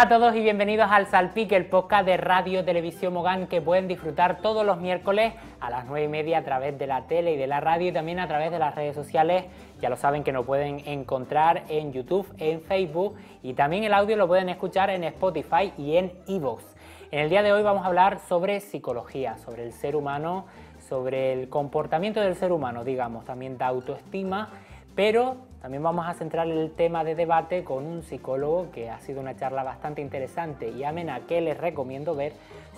Hola a todos y bienvenidos al Salpique, el podcast de Radio Televisión Mogán que pueden disfrutar todos los miércoles a las 9 y media a través de la tele y de la radio y también a través de las redes sociales. Ya lo saben que nos pueden encontrar en YouTube, en Facebook y también el audio lo pueden escuchar en Spotify y en Evox. En el día de hoy vamos a hablar sobre psicología, sobre el ser humano, sobre el comportamiento del ser humano, digamos, también de autoestima, pero también vamos a centrar el tema de debate con un psicólogo que ha sido una charla bastante interesante y amena que les recomiendo ver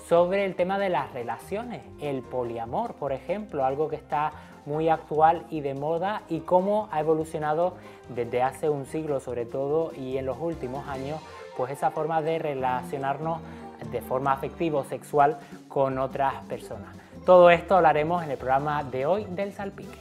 sobre el tema de las relaciones, el poliamor, por ejemplo, algo que está muy actual y de moda y cómo ha evolucionado desde hace un siglo sobre todo y en los últimos años, pues esa forma de relacionarnos de forma afectiva o sexual con otras personas. Todo esto hablaremos en el programa de hoy del Salpique.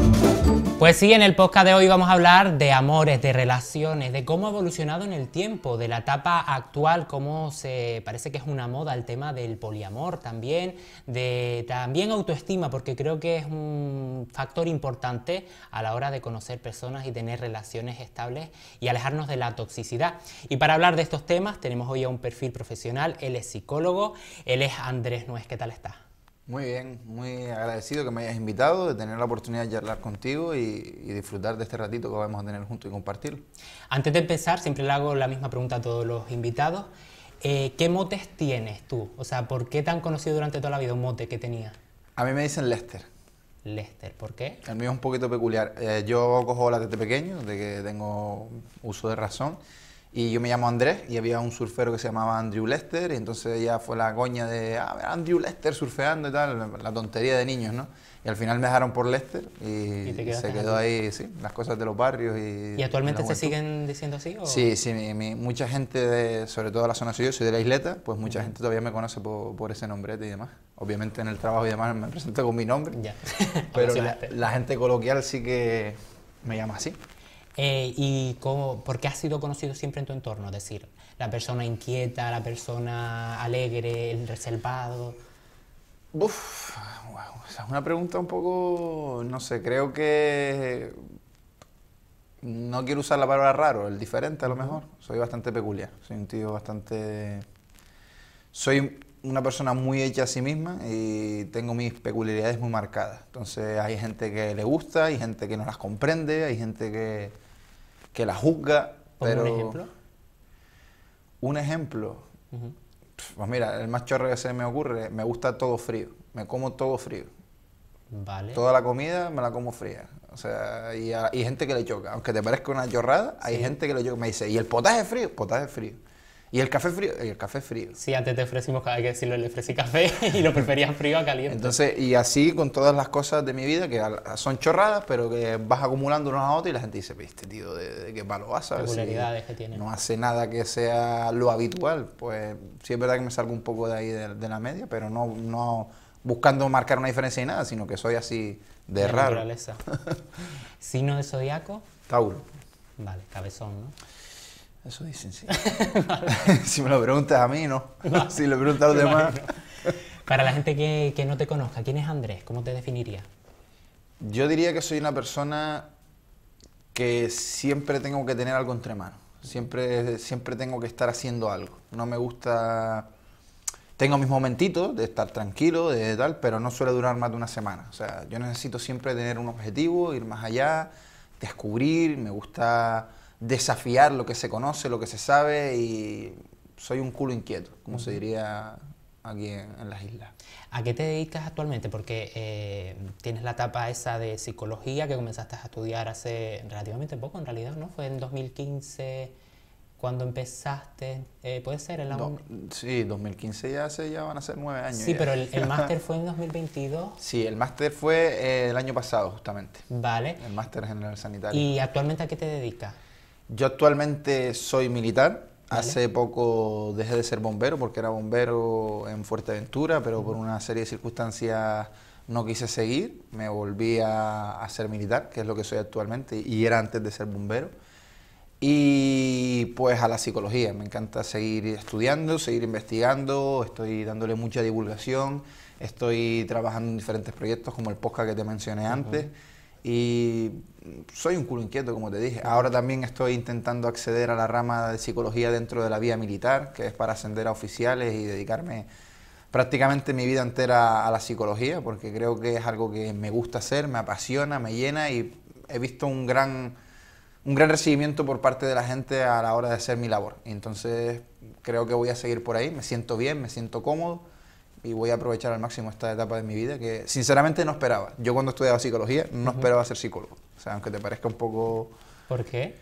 Pues sí, en el podcast de hoy vamos a hablar de amores, de relaciones, de cómo ha evolucionado en el tiempo, de la etapa actual, cómo se parece que es una moda el tema del poliamor también, de también autoestima, porque creo que es un factor importante a la hora de conocer personas y tener relaciones estables y alejarnos de la toxicidad. Y para hablar de estos temas tenemos hoy a un perfil profesional, él es psicólogo, él es Andrés Nuez, ¿qué tal estás? Muy bien, muy agradecido que me hayas invitado, de tener la oportunidad de charlar contigo y, disfrutar de este ratito que vamos a tener juntos y compartirlo. Antes de empezar, siempre le hago la misma pregunta a todos los invitados. Eh, ¿Qué motes tienes tú? O sea, ¿por qué tan conocido durante toda la vida un mote que tenía? A mí me dicen Lester. Lester, ¿por qué? El mío es un poquito peculiar. Eh, yo cojo la desde pequeño, desde que tengo uso de razón. Y yo me llamo Andrés y había un surfero que se llamaba Andrew Lester y entonces ya fue la coña de ah, Andrew Lester surfeando y tal, la tontería de niños, ¿no? Y al final me dejaron por Lester y, se quedó ahí, sí, las cosas de los barrios. ¿Y, ¿Y actualmente se siguen diciendo así? ¿o? Sí, sí, mucha gente, de, sobre todo de la zona sur, soy de la isleta, pues mucha gente todavía me conoce por, por, ese nombrete y demás. Obviamente en el trabajo y demás me presento con mi nombre, ya. pero la gente coloquial sí que me llama así. Eh, y cómo, por qué has sido conocido siempre en tu entorno, es decir, la persona inquieta, la persona alegre, el reservado. Uf, es una pregunta un poco, no sé, creo que no quiero usar la palabra raro, el diferente a lo mejor. Soy bastante peculiar, soy un tío bastante... Soy una persona muy hecha a sí misma y tengo mis peculiaridades muy marcadas. Entonces hay gente que le gusta, hay gente que no las comprende, hay gente que, que la juzga, pero... un ejemplo? Un ejemplo. Pues mira, el más chorro que se me ocurre, me gusta todo frío, me como todo frío. Vale. Toda la comida me la como fría. O sea, y hay gente que le choca. Aunque te parezca una chorrada, hay gente que le choca. Me dice, ¿y el potaje frío? Potaje frío. Y el café frío, el café frío. Sí, antes te ofrecimos, cada que decirlo, le ofrecí café y lo preferías frío a caliente. Entonces, y así con todas las cosas de mi vida que son chorradas, pero que vas acumulando una a otras y la gente dice, viste, tío, ¿de, qué palo vas? que tiene. No hace nada que sea lo habitual. Pues sí es verdad que me salgo un poco de ahí de, la media, pero no, no buscando marcar una diferencia ni nada, sino que soy así de, raro. Naturaleza. ¿Sino de zodiaco? Tauro. Vale, cabezón, ¿no? Eso dicen, sí. si me lo preguntas a mí, no. si le preguntas a los demás. Para la gente que, no te conozca, ¿quién es Andrés? ¿Cómo te definiría? Yo diría que soy una persona que siempre tengo que tener algo entre manos. Siempre, siempre tengo que estar haciendo algo. No me gusta. Tengo mis momentitos de estar tranquilo, de tal, pero no suele durar más de una semana. O sea, yo necesito siempre tener un objetivo, ir más allá, descubrir. Me gusta desafiar lo que se conoce, lo que se sabe y soy un culo inquieto, como se diría aquí en, las islas. ¿A qué te dedicas actualmente? Porque eh, tienes la etapa esa de psicología que comenzaste a estudiar hace relativamente poco, en realidad, ¿no? Fue en 2015 cuando empezaste, eh, puede ser Sí, 2015 ya, hace ya van a ser nueve años. Sí, pero el, máster fue en 2022. Sí, el máster fue eh, el año pasado justamente. Vale. El máster general sanitario. ¿Y actualmente a qué te dedicas? Yo actualmente soy militar. Hace poco dejé de ser bombero porque era bombero en Fuerteventura, pero por una serie de circunstancias no quise seguir. Me volví a, ser militar, que es lo que soy actualmente, y era antes de ser bombero. Y pues a la psicología. Me encanta seguir estudiando, seguir investigando, estoy dándole mucha divulgación, estoy trabajando en diferentes proyectos como el podcast que te mencioné antes. Y mm, soy un culo inquieto, como te dije. Ahora también estoy intentando acceder a la rama de psicología dentro de la vía militar, que es para ascender a oficiales y dedicarme prácticamente mi vida entera a la psicología, porque creo que es algo que me gusta hacer, me apasiona, me llena y he visto un gran, un gran recibimiento por parte de la gente a la hora de hacer mi labor. Entonces creo que voy a seguir por ahí, me siento bien, me siento cómodo y voy a aprovechar al máximo esta etapa de mi vida que sinceramente no esperaba. Yo cuando estudiaba psicología no esperaba ser psicólogo. O sea, aunque te parezca un poco... ¿Por qué?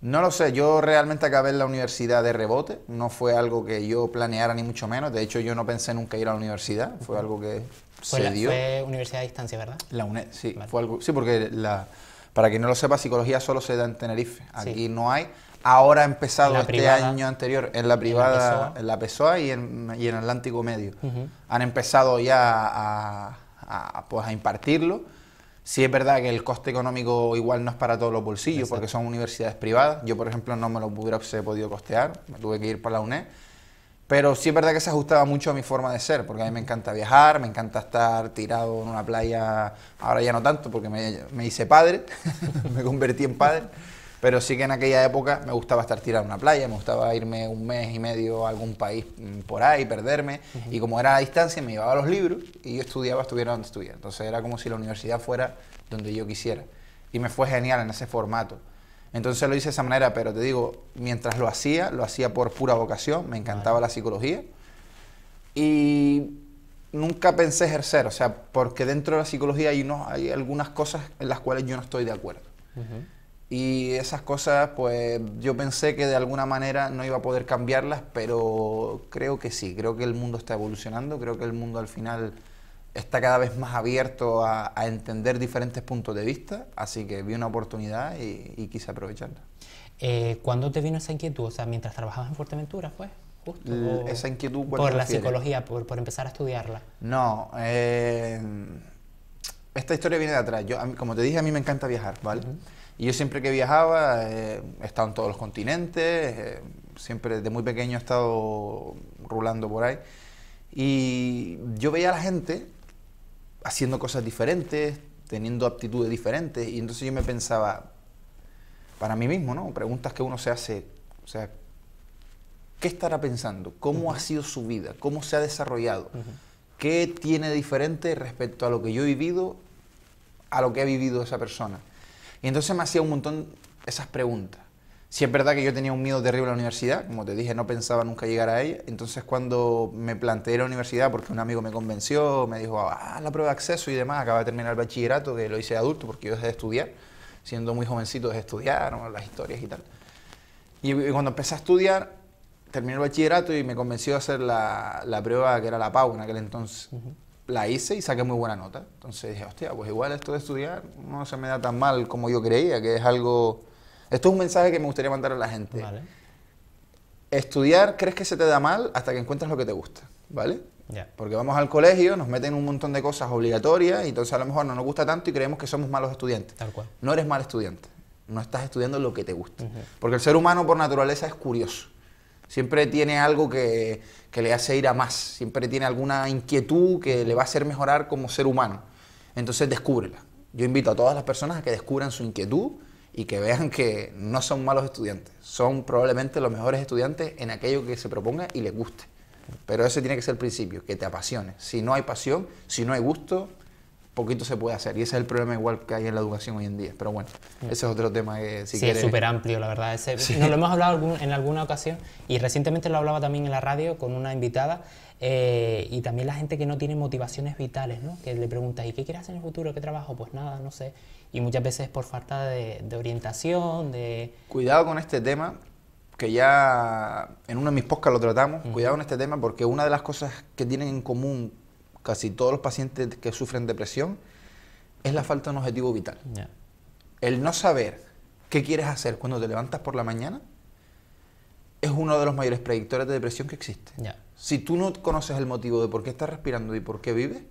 No lo sé, yo realmente acabé en la universidad de rebote, no fue algo que yo planeara ni mucho menos, de hecho yo no pensé nunca ir a la universidad, fue algo que fue se la, dio. Fue universidad a distancia, ¿verdad? La UNED, sí, fue algo, sí, porque la, para quien no lo sepa, psicología solo se da en Tenerife, aquí no hay, ahora ha empezado este año anterior en la privada, en la PSOA, y, en, y, Atlántico Medio. Han empezado ya a, pues, a impartirlo. Sí es verdad que el coste económico igual no es para todos los bolsillos porque son universidades privadas. Yo, por ejemplo, no me lo hubiera podido costear, me tuve que ir para la UNED. Pero sí es verdad que se ajustaba mucho a mi forma de ser, porque a mí me encanta viajar, me encanta estar tirado en una playa, ahora ya no tanto porque me, me hice padre, me convertí en padre. Pero sí que en aquella época me gustaba estar tirado en una playa, me gustaba irme un mes y medio a algún país mm, por ahí, perderme. Y como era a distancia, me llevaba los libros y yo estudiaba, estuviera donde estuviera. Entonces era como si la universidad fuera donde yo quisiera. Y me fue genial en ese formato. Entonces lo hice de esa manera, pero te digo, mientras lo hacía, lo hacía por pura vocación, me encantaba la psicología. Y nunca pensé ejercer, o sea, porque dentro de la psicología hay, hay algunas cosas en las cuales yo no estoy de acuerdo. Y esas cosas, pues yo pensé que de alguna manera no iba a poder cambiarlas, pero creo que sí, creo que el mundo está evolucionando, creo que el mundo al final está cada vez más abierto a, entender diferentes puntos de vista, así que vi una oportunidad y, quise aprovecharla. Eh, ¿Cuándo te vino esa inquietud? O sea, mientras trabajabas en Fuerteventura, pues? Justo, esa inquietud por la psicología, por, por, empezar a estudiarla. No, eh, esta historia viene de atrás. Yo, como te dije, a mí me encanta viajar, ¿vale? Y yo siempre que viajaba, eh, he estado en todos los continentes, eh, siempre de muy pequeño he estado rulando por ahí. Y yo veía a la gente haciendo cosas diferentes, teniendo aptitudes diferentes, y entonces yo me pensaba, para mí mismo, ¿no? Preguntas que uno se hace, o sea, ¿qué estará pensando? ¿Cómo ha sido su vida? ¿Cómo se ha desarrollado? ¿Qué tiene diferente respecto a lo que yo he vivido, a lo que ha vivido esa persona? Y entonces me hacía un montón esas preguntas. Si es verdad que yo tenía un miedo terrible a la universidad, como te dije, no pensaba nunca llegar a ella. Entonces cuando me planteé la universidad, porque un amigo me convenció, me dijo, ah, la prueba de acceso y demás, acaba de terminar el bachillerato, que lo hice adulto, porque yo desde de estudiar, siendo muy jovencito desde estudiar, las historias y tal. Y, cuando empecé a estudiar, terminé el bachillerato y me convenció a hacer la, prueba que era la PAU en aquel entonces la hice y saqué muy buena nota. Entonces dije, hostia, pues igual esto de estudiar no se me da tan mal como yo creía, que es algo... Esto es un mensaje que me gustaría mandar a la gente. Estudiar crees que se te da mal hasta que encuentras lo que te gusta, ¿vale? Porque vamos al colegio, nos meten un montón de cosas obligatorias y entonces a lo mejor no nos gusta tanto y creemos que somos malos estudiantes. Tal cual. No eres mal estudiante, no estás estudiando lo que te gusta. Porque el ser humano por naturaleza es curioso. Siempre tiene algo que que le hace ir a más, siempre tiene alguna inquietud que le va a hacer mejorar como ser humano. Entonces descúbrela. Yo invito a todas las personas a que descubran su inquietud y que vean que no son malos estudiantes, son probablemente los mejores estudiantes en aquello que se proponga y les guste. Pero ese tiene que ser el principio, que te apasione. Si no hay pasión, si no hay gusto, poquito se puede hacer. Y ese es el problema igual que hay en la educación hoy en día. Pero bueno, mm. ese es otro tema que si sí, es súper amplio, la verdad. Ese, Nos lo hemos hablado en alguna ocasión y recientemente lo hablaba también en la radio con una invitada eh, y también la gente que no tiene motivaciones vitales, ¿no? Que le preguntas, ¿y qué quieres hacer en el futuro? ¿Qué trabajo? Pues nada, no sé. Y muchas veces por falta de, orientación, de... Cuidado con este tema, que ya en uno de mis podcasts lo tratamos. Cuidado con este tema porque una de las cosas que tienen en común casi todos los pacientes que sufren depresión, es la falta de un objetivo vital. El no saber qué quieres hacer cuando te levantas por la mañana es uno de los mayores predictores de depresión que existe. Si tú no conoces el motivo de por qué estás respirando y por qué vives,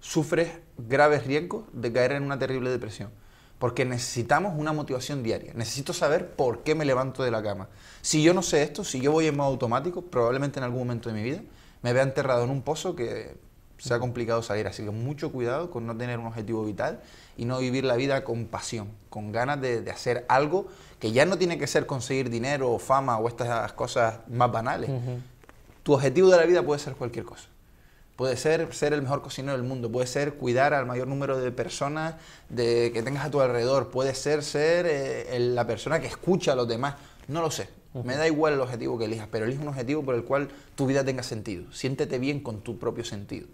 sufres graves riesgos de caer en una terrible depresión. Porque necesitamos una motivación diaria. Necesito saber por qué me levanto de la cama. Si yo no sé esto, si yo voy en modo automático, probablemente en algún momento de mi vida me vea enterrado en un pozo que se ha complicado salir. Así que mucho cuidado con no tener un objetivo vital y no vivir la vida con pasión, con ganas de, hacer algo que ya no tiene que ser conseguir dinero o fama o estas cosas más banales. Tu objetivo de la vida puede ser cualquier cosa. Puede ser ser el mejor cocinero del mundo, puede ser cuidar al mayor número de personas de, que tengas a tu alrededor, puede ser ser eh, la persona que escucha a los demás. No lo sé, me da igual el objetivo que elijas, pero elige un objetivo por el cual tu vida tenga sentido. Siéntete bien con tu propio sentido.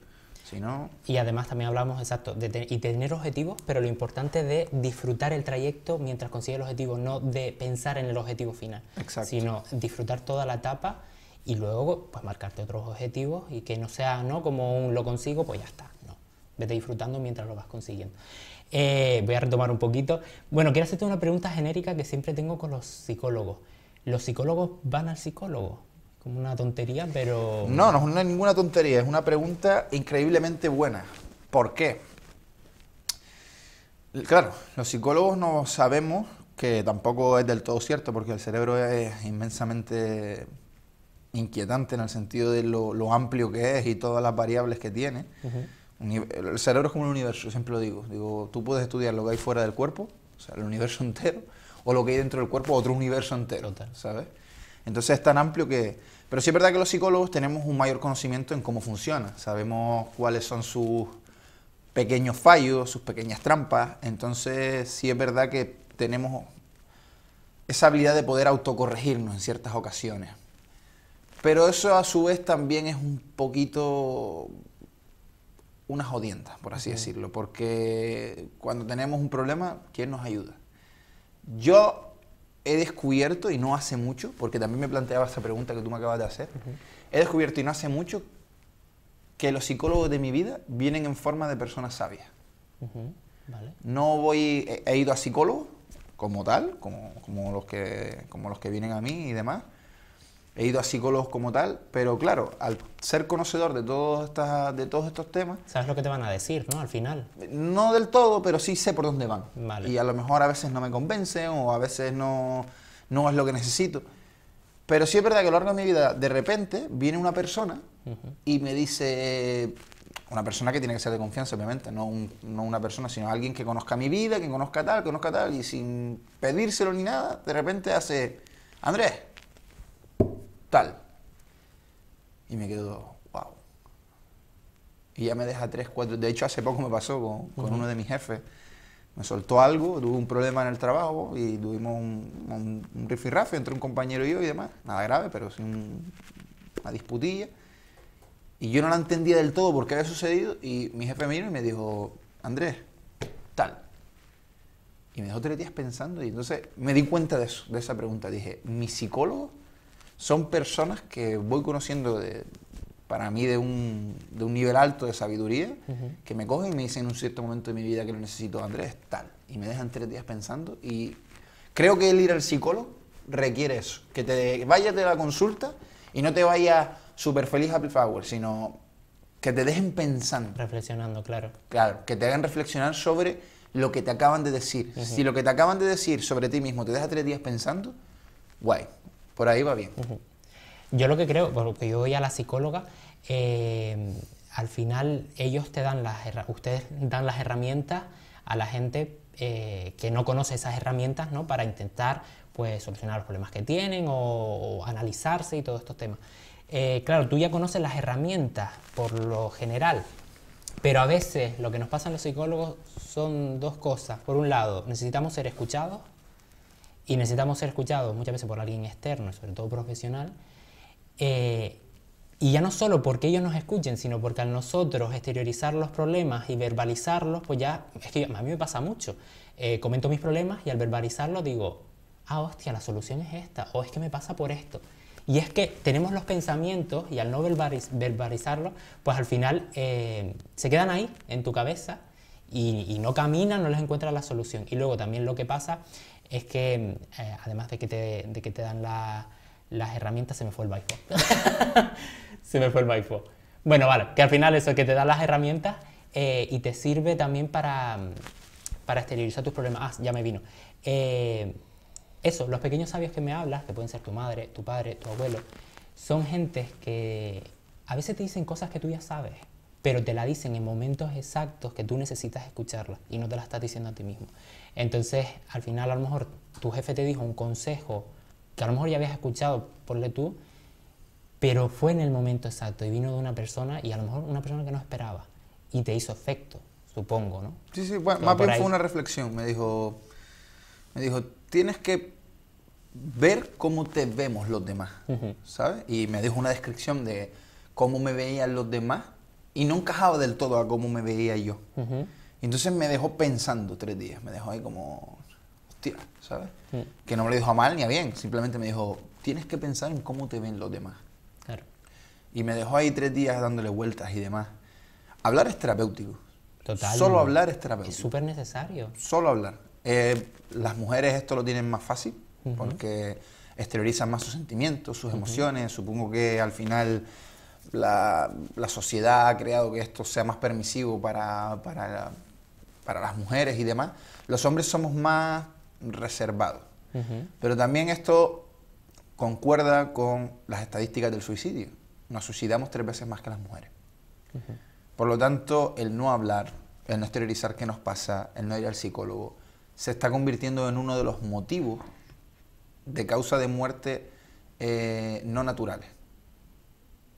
Y además también hablamos, exacto, de y tener objetivos, pero lo importante de disfrutar el trayecto mientras consigues el objetivo, no de pensar en el objetivo final, sino disfrutar toda la etapa y luego pues marcarte otros objetivos y que no sea como un lo consigo, pues ya está, no. Vete disfrutando mientras lo vas consiguiendo. Eh, voy a retomar un poquito. Bueno, quiero hacerte una pregunta genérica que siempre tengo con los psicólogos. ¿Los psicólogos van al psicólogo? como una tontería, pero... No, no es ninguna tontería, es una pregunta increíblemente buena. ¿Por qué? Claro, los psicólogos no sabemos, que tampoco es del todo cierto, porque el cerebro es inmensamente inquietante en el sentido de lo, amplio que es y todas las variables que tiene. El cerebro es como un universo, yo siempre lo digo. Digo, tú puedes estudiar lo que hay fuera del cuerpo, o sea, el universo entero, o lo que hay dentro del cuerpo, otro universo entero, ¿sabes? Entonces es tan amplio que... Pero sí es verdad que los psicólogos tenemos un mayor conocimiento en cómo funciona, sabemos cuáles son sus pequeños fallos, sus pequeñas trampas, entonces sí es verdad que tenemos esa habilidad de poder autocorregirnos en ciertas ocasiones. Pero eso a su vez también es un poquito una jodienta, por así decirlo, porque cuando tenemos un problema, ¿quién nos ayuda? Yo he descubierto, y no hace mucho, porque también me planteaba esa pregunta que tú me acabas de hacer, he descubierto, y no hace mucho, que los psicólogos de mi vida vienen en forma de personas sabias. No voy, he, ido a psicólogos como tal, como, como, los que, como los que vienen a mí y demás, he ido a psicólogos como tal, pero claro, al ser conocedor de, todos estas, de todos estos temas... Sabes lo que te van a decir, ¿no? Al final. No del todo, pero sí sé por dónde van. Y a lo mejor a veces no me convencen o a veces no, no es lo que necesito. Pero sí es verdad que a lo largo de mi vida, de repente, viene una persona y me dice... Una persona que tiene que ser de confianza, obviamente, no, no una persona, sino alguien que conozca mi vida, que conozca tal, que conozca tal, y sin pedírselo ni nada, de repente hace, Andrés, tal. Y me quedo, wow. Y ya me deja tres, cuatro. De hecho, hace poco me pasó con, uno de mis jefes. Me soltó algo, tuve un problema en el trabajo y tuvimos un, un, entre un compañero y yo y demás. Nada grave, pero sí una disputilla. Y yo no la entendía del todo por qué había sucedido y mi jefe me vino y me dijo, Andrés, tal. Y me dejó tres días pensando y entonces me di cuenta de eso, de esa pregunta. Dije, mi psicólogo son personas que voy conociendo para mí de un, nivel alto de sabiduría, que me cogen y me dicen en un cierto momento de mi vida que lo necesito, Andrés, tal. Y me dejan tres días pensando. Y creo que el ir al psicólogo requiere eso, que te vayas de la consulta y no te vayas súper feliz happy power, sino que te dejen pensando. Reflexionando, claro. Claro, que te hagan reflexionar sobre lo que te acaban de decir. Si lo que te acaban de decir sobre ti mismo te deja tres días pensando, guay, por ahí va bien. Yo lo que creo, porque yo voy a la psicóloga, eh, al final ellos te dan las, ustedes dan las herramientas a la gente eh, que no conoce esas herramientas, ¿no? Para intentar, pues, solucionar los problemas que tienen o, analizarse y todos estos temas. Eh, claro, tú ya conoces las herramientas por lo general, pero a veces lo que nos pasan los psicólogos son dos cosas. Por un lado, necesitamos ser escuchados y necesitamos ser escuchados muchas veces por alguien externo, sobre todo profesional, eh, y ya no solo porque ellos nos escuchen, sino porque al nosotros exteriorizar los problemas y verbalizarlos, pues ya, es que a mí me pasa mucho. Eh, comento mis problemas y al verbalizarlos digo, ah, hostia, la solución es esta, o es que me pasa por esto. Y es que tenemos los pensamientos y al no verbalizarlos, pues al final eh, se quedan ahí, en tu cabeza, y, y no caminan, no les encuentras la solución. Y luego también lo que pasa es que, mm, eh, además de que te, dan las herramientas, se me fue el baifo. se me fue el baifo. Bueno, vale, que al final eso, que te dan las herramientas eh, y te sirve también para, mm, para exteriorizar tus problemas. Ah, ya me vino. Eh, eso, los pequeños sabios que me hablas, que pueden ser tu madre, tu padre, tu abuelo, son gentes que a veces te dicen cosas que tú ya sabes pero te la dicen en momentos exactos que tú necesitas escucharla y no te la estás diciendo a ti mismo. Entonces, al final, a lo mejor tu jefe te dijo un consejo que a lo mejor ya habías escuchado, le tú, pero fue en el momento exacto y vino de una persona y a lo mejor una persona que no esperaba y te hizo efecto, supongo, ¿no? Sí, sí, bueno, más bien fue una reflexión. Me dijo, me dijo, tienes que ver cómo te vemos los demás, ¿sabes? Y me dijo una descripción de cómo me veían los demás y no encajaba del todo a cómo me veía yo. Y Entonces me dejó pensando tres días, me dejó ahí como, hostia, ¿sabes? Mm. Que no me lo dijo a mal ni a bien, simplemente me dijo, tienes que pensar en cómo te ven los demás. Claro. Y me dejó ahí tres días dándole vueltas y demás. Hablar es terapéutico. Total. Solo hablar es terapéutico. Es súper necesario. Solo hablar. Eh, las mujeres esto lo tienen más fácil porque exteriorizan más sus sentimientos, sus emociones. Supongo que al final la, sociedad ha creado que esto sea más permisivo para, para, para las mujeres y demás, los hombres somos más reservados. Pero también esto concuerda con las estadísticas del suicidio. Nos suicidamos tres veces más que las mujeres. Por lo tanto, el no hablar, el no exteriorizar qué nos pasa, el no ir al psicólogo, se está convirtiendo en uno de los motivos de causa de muerte eh, no naturales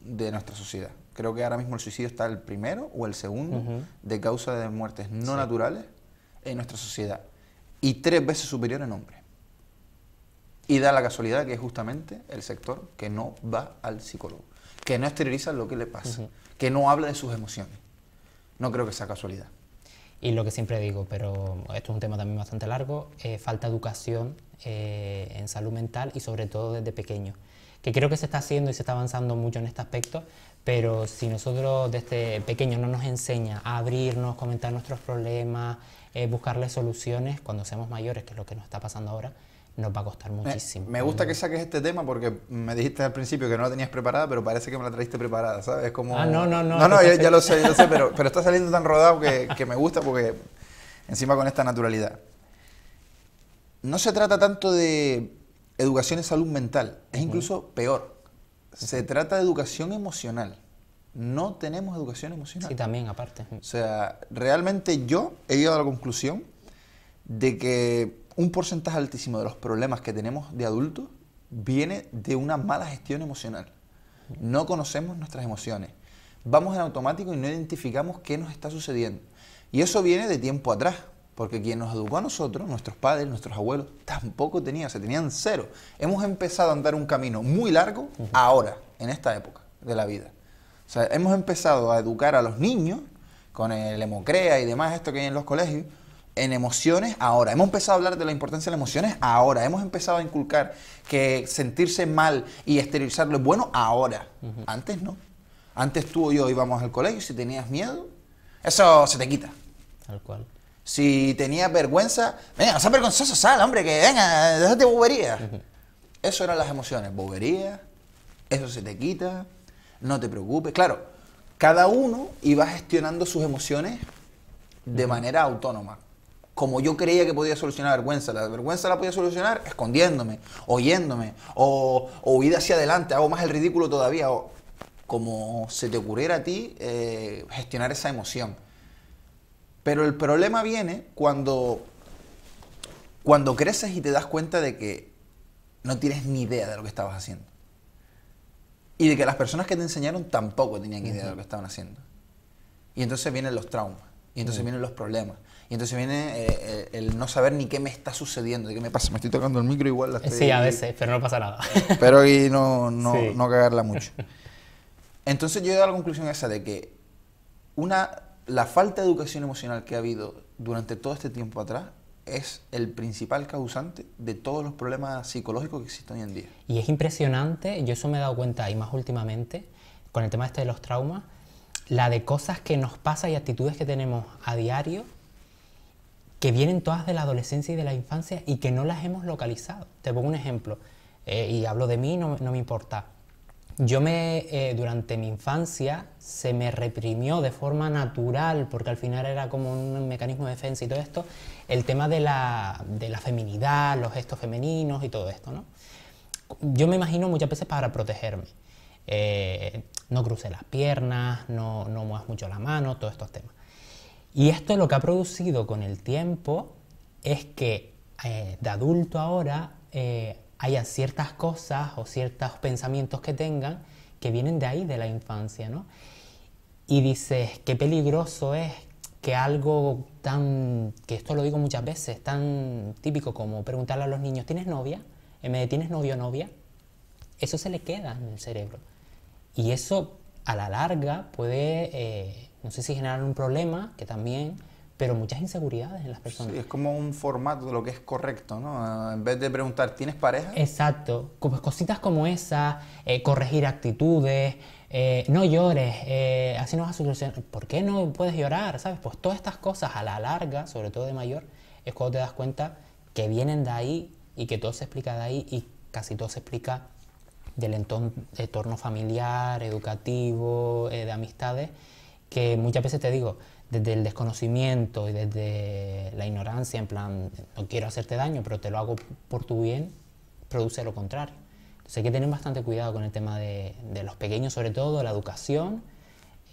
de nuestra sociedad. Creo que ahora mismo el suicidio está el primero o el segundo de causa de muertes no naturales en nuestra sociedad y tres veces superior en hombres. Y da la casualidad que es justamente el sector que no va al psicólogo, que no exterioriza lo que le pasa, que no habla de sus emociones. No creo que sea casualidad. Y lo que siempre digo, pero esto es un tema también bastante largo, eh, falta educación eh, en salud mental y sobre todo desde pequeño que creo que se está haciendo y se está avanzando mucho en este aspecto, pero si nosotros desde pequeños no nos enseña a abrirnos, comentar nuestros problemas, eh, buscarle soluciones, cuando seamos mayores, que es lo que nos está pasando ahora, nos va a costar muchísimo. Me, gusta que saques este tema porque me dijiste al principio que no la tenías preparada, pero parece que me la trajiste preparada, ¿sabes? Como... Ah, no, no, no. No, no, ya, lo sé, ya lo sé, pero, está saliendo tan rodado que me gusta porque encima con esta naturalidad. No se trata tanto de Educación en salud mental. Es incluso peor. Se trata de educación emocional. No tenemos educación emocional. Sí, también, aparte. O sea, realmente yo he llegado a la conclusión de que un porcentaje altísimo de los problemas que tenemos de adultos viene de una mala gestión emocional. No conocemos nuestras emociones. Vamos en automático y no identificamos qué nos está sucediendo. Y eso viene de tiempo atrás. Porque quien nos educó a nosotros, nuestros padres, nuestros abuelos, tampoco tenían, se tenían cero. Hemos empezado a andar un camino muy largo ahora, en esta época de la vida. O sea, hemos empezado a educar a los niños con el hemocrea y demás, esto que hay en los colegios, en emociones ahora. Hemos empezado a hablar de la importancia de las emociones ahora. Hemos empezado a inculcar que sentirse mal y esterilizarlo es bueno ahora. Antes no. Antes tú o yo íbamos al colegio, y si tenías miedo, eso se te quita. Tal cual. Si tenía vergüenza, venga, no seas vergonzoso, sal, hombre, que venga, déjate bobería. Eso eran las emociones, bobería, eso se te quita, no te preocupes. Claro, cada uno iba gestionando sus emociones de manera autónoma. Como yo creía que podía solucionar vergüenza, la vergüenza la podía solucionar escondiéndome, oyéndome, o, o ir hacia adelante, hago más el ridículo todavía, o como se te ocurriera a ti eh, gestionar esa emoción. Pero el problema viene cuando, cuando creces y te das cuenta de que no tienes ni idea de lo que estabas haciendo. Y de que las personas que te enseñaron tampoco tenían idea de lo que estaban haciendo. Y entonces vienen los traumas, y entonces vienen los problemas, y entonces viene eh, eh, el, no saber ni qué me está sucediendo, de qué me pasa. Me estoy tocando el micro igual. La eh, sí, a veces, pero no pasa nada. Pero y no, no, no cagarla mucho. Entonces yo he dado la conclusión esa de que una la falta de educación emocional que ha habido durante todo este tiempo atrás es el principal causante de todos los problemas psicológicos que existen hoy en día. Y es impresionante, yo eso me he dado cuenta y más últimamente, con el tema este de los traumas, la de cosas que nos pasa y actitudes que tenemos a diario que vienen todas de la adolescencia y de la infancia y que no las hemos localizado. Te pongo un ejemplo, eh, y hablo de mí, no, no me importa. Yo me, eh, durante mi infancia, se me reprimió de forma natural, porque al final era como un mecanismo de defensa y todo esto, el tema de la, feminidad, los gestos femeninos y todo esto, ¿no? Yo me imagino muchas veces para protegerme. Eh, no cruce las piernas, no, no muevas mucho la mano, todos estos temas. Y esto lo que ha producido con el tiempo es que eh, de adulto ahora hayan ciertas cosas o ciertos pensamientos que tengan que vienen de ahí, de la infancia, ¿no? Y dices, qué peligroso es que algo tan, que esto lo digo muchas veces, tan típico como preguntarle a los niños, ¿tienes novia? En vez de ¿tienes novio o novia? Eso se le queda en el cerebro. Y eso a la larga puede, eh, no sé si generar un problema, que también pero muchas inseguridades en las personas. Sí, es como un formato de lo que es correcto, ¿no? Ah, en vez de preguntar, ¿tienes pareja? Exacto, cositas como esa, eh, corregir actitudes, eh, no llores, eh, así no vas a ¿Por qué no puedes llorar? ¿Sabes? Pues todas estas cosas a la larga, sobre todo de mayor, es cuando te das cuenta que vienen de ahí y que todo se explica de ahí y casi todo se explica del entorno familiar, educativo, de amistades, que muchas veces te digo, desde el desconocimiento y desde la ignorancia, en plan, no quiero hacerte daño, pero te lo hago por tu bien, produce lo contrario. Entonces hay que tener bastante cuidado con el tema de, los pequeños, sobre todo, la educación.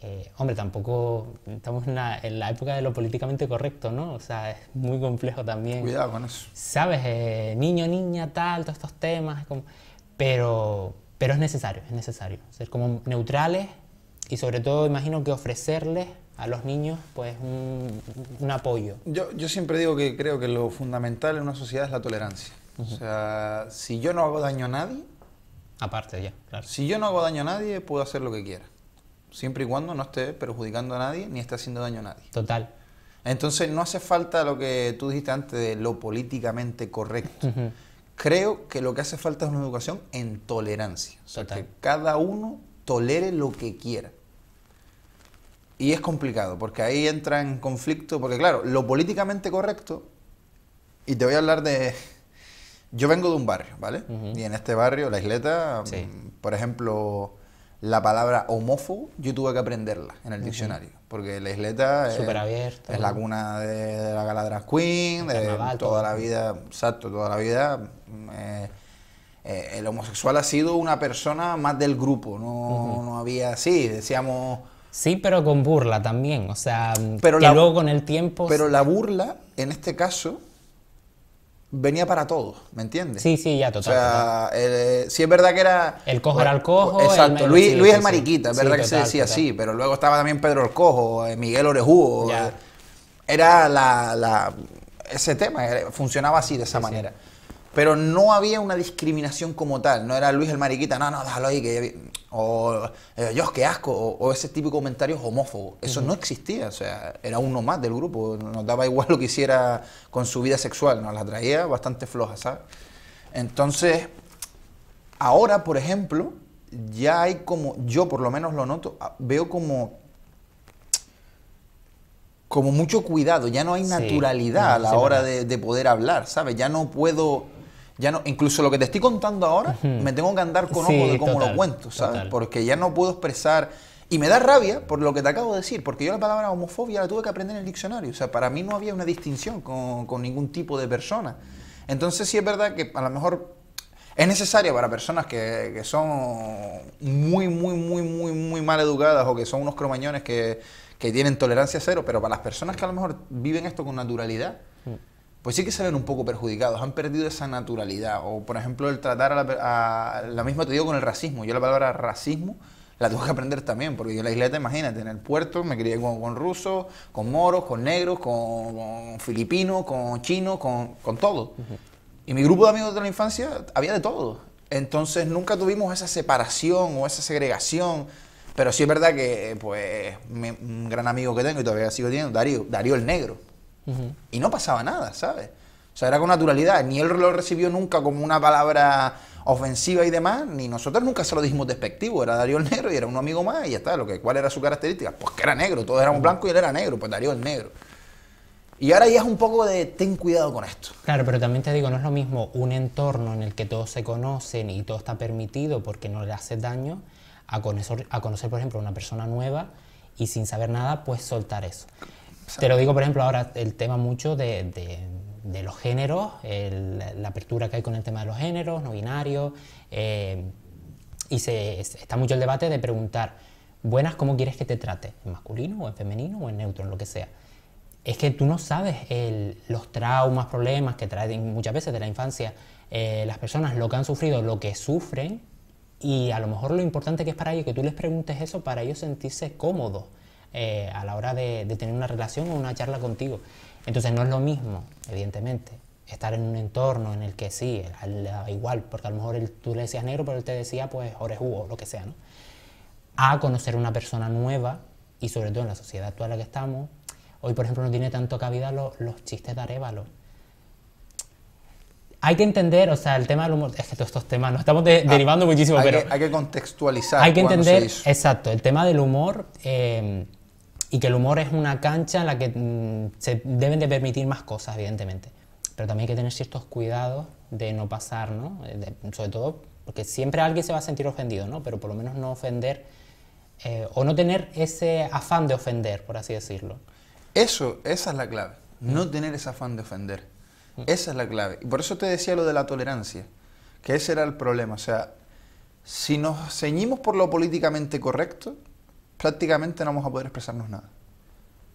Eh, hombre, tampoco estamos en la, época de lo políticamente correcto, ¿no? O sea, es muy complejo también. Cuidado con eso. Sabes, eh, niño, niña, tal, todos estos temas, como... pero, pero es necesario, es necesario. Ser como neutrales y sobre todo imagino que ofrecerles a los niños pues un, apoyo. Yo, yo, siempre digo que creo que lo fundamental en una sociedad es la tolerancia. O sea, si yo no hago daño a nadie... Aparte ya, claro. Si yo no hago daño a nadie, puedo hacer lo que quiera. Siempre y cuando no esté perjudicando a nadie ni esté haciendo daño a nadie. Total. Entonces no hace falta lo que tú dijiste antes de lo políticamente correcto. Creo que lo que hace falta es una educación en tolerancia. O sea, que cada uno tolere lo que quiera. Y es complicado, porque ahí entra en conflicto, porque claro, lo políticamente correcto, y te voy a hablar de... Yo vengo de un barrio, ¿vale? Y en este barrio, la isleta, por ejemplo, la palabra homófobo, yo tuve que aprenderla en el diccionario, porque la isleta es, es la cuna de, la galadras queen, de toda la vida, exacto, toda la vida. Eh, eh, el homosexual ha sido una persona más del grupo, no, no había así, decíamos Sí, pero con burla también, o sea, pero que luego con el tiempo... Pero la burla, en este caso, venía para todos, ¿me entiendes? Sí, sí, ya, total. O sea, eh, sí es verdad que era... El cojo era el cojo. Exacto, Luis, el mariquita, es verdad que se decía así, pero luego estaba también Pedro el cojo, eh, Miguel Orejudo. Eh, era ese tema, funcionaba así, de esa manera. Pero no había una discriminación como tal. No era Luis el mariquita, no, no, déjalo ahí. Que... O Dios, eh, qué asco. O, ese típico comentario homófobo. Eso no existía. O sea, era uno más del grupo. Nos daba igual lo que hiciera con su vida sexual. Nos la traía bastante floja, ¿sabes? Entonces, ahora, por ejemplo, ya hay como, yo por lo menos lo noto, ah, veo como como mucho cuidado, ya no hay naturalidad a la hora de, poder hablar, ¿sabes? Ya no puedo no, incluso lo que te estoy contando ahora, me tengo que andar con ojo de cómo lo cuento, ¿sabes? Porque ya no puedo expresar. Y me da rabia por lo que te acabo de decir, porque yo la palabra homofobia la tuve que aprender en el diccionario. O sea, para mí no había una distinción con, ningún tipo de persona. Entonces sí es verdad que a lo mejor es necesaria para personas que, son muy, muy, muy, muy, muy mal educadas o que son unos cromañones que, que tienen tolerancia cero, pero para las personas que a lo mejor viven esto con naturalidad, mm pues sí que se un poco perjudicados, han perdido esa naturalidad. O, por ejemplo, el tratar a la, misma, te digo, con el racismo. Yo la palabra racismo la tuve que aprender también, porque yo en la isla, imagínate, en el puerto me crié con, rusos, con moros, con negros, con, filipinos, con chinos, con, todo. Y mi grupo de amigos de la infancia había de todo. Entonces nunca tuvimos esa separación o esa segregación. Pero sí es verdad que, pues, un gran amigo que tengo y todavía sigo teniendo, Darío, Darío el Negro. Y no pasaba nada, ¿sabes? O sea, era con naturalidad. Ni él lo recibió nunca como una palabra ofensiva y demás, ni nosotros nunca se lo dijimos despectivo. Era Darío el negro y era un amigo más y ya está. Lo que, ¿Cuál era su característica? Pues que era negro. Todos un blancos y él era negro. Pues Darío el negro. Y ahora ya es un poco de ten cuidado con esto. Claro, pero también te digo, no es lo mismo un entorno en el que todos se conocen y todo está permitido porque no le hace daño a conocer, a conocer por ejemplo, una persona nueva y sin saber nada, pues soltar eso. Te lo digo, por ejemplo, ahora el tema mucho de, los géneros, la apertura que hay con el tema de los géneros, no binarios, eh, y se, está mucho el debate de preguntar, buenas, ¿cómo quieres que te trate? ¿En masculino o en femenino o en neutro, en lo que sea? Es que tú no sabes los traumas, problemas que traen muchas veces de la infancia eh, las personas, lo que han sufrido, lo que sufren, y a lo mejor lo importante que es para ellos que tú les preguntes eso para ellos sentirse cómodos eh, a la hora de, tener una relación o una charla contigo. Entonces no es lo mismo, evidentemente, estar en un entorno en el que sí, igual, porque a lo mejor tú le decías negro, pero él te decía pues orejú o lo que sea, ¿no? A conocer una persona nueva y sobre todo en la sociedad actual en la que estamos, hoy por ejemplo no tiene tanto cabida lo, los chistes de Arevalo Hay que entender, o sea, el tema del humor, es que todos estos temas nos estamos ah, derivando muchísimo, pero... hay que contextualizar. Hay que entender, exacto, el tema del humor... Eh, y que el humor es una cancha en la que mm, se deben de permitir más cosas, evidentemente. Pero también hay que tener ciertos cuidados de no pasar, ¿no? Eh, sobre todo porque siempre alguien se va a sentir ofendido, ¿no? Pero por lo menos no ofender eh, o no tener ese afán de ofender, por así decirlo. Eso, esa es la clave, no mm. tener ese afán de ofender. Mm. Esa es la clave. Y por eso te decía lo de la tolerancia, que ese era el problema. O sea, si nos ceñimos por lo políticamente correcto, prácticamente no vamos a poder expresarnos nada.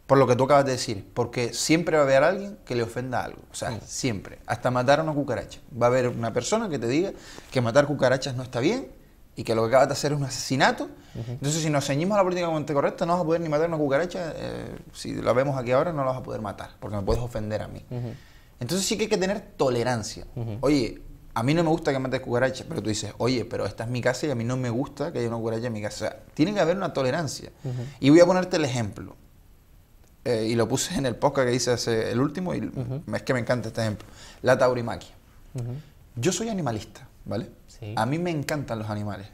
Por lo que tú acabas de decir, porque siempre va a haber alguien que le ofenda algo. O sea, siempre. Hasta matar a una cucaracha. Va a haber una persona que te diga que matar cucarachas no está bien y que lo que acabas de hacer es un asesinato. Entonces, si nos ceñimos a la política correcta, no vas a poder ni matar una cucaracha. Eh, si la vemos aquí ahora, no la vas a poder matar, porque me puedes ofender a mí. Entonces sí que hay que tener tolerancia. Oye, a mí no me gusta que mates cucarachas, pero tú dices, oye, pero esta es mi casa y a mí no me gusta que haya una cucaracha en mi casa. O sea, tiene que haber una tolerancia. Y voy a ponerte el ejemplo. Eh, y lo puse en el podcast que hice hace el último, y es que me encanta este ejemplo. La taurimaquia. Yo soy animalista, ¿vale? A mí me encantan los animales.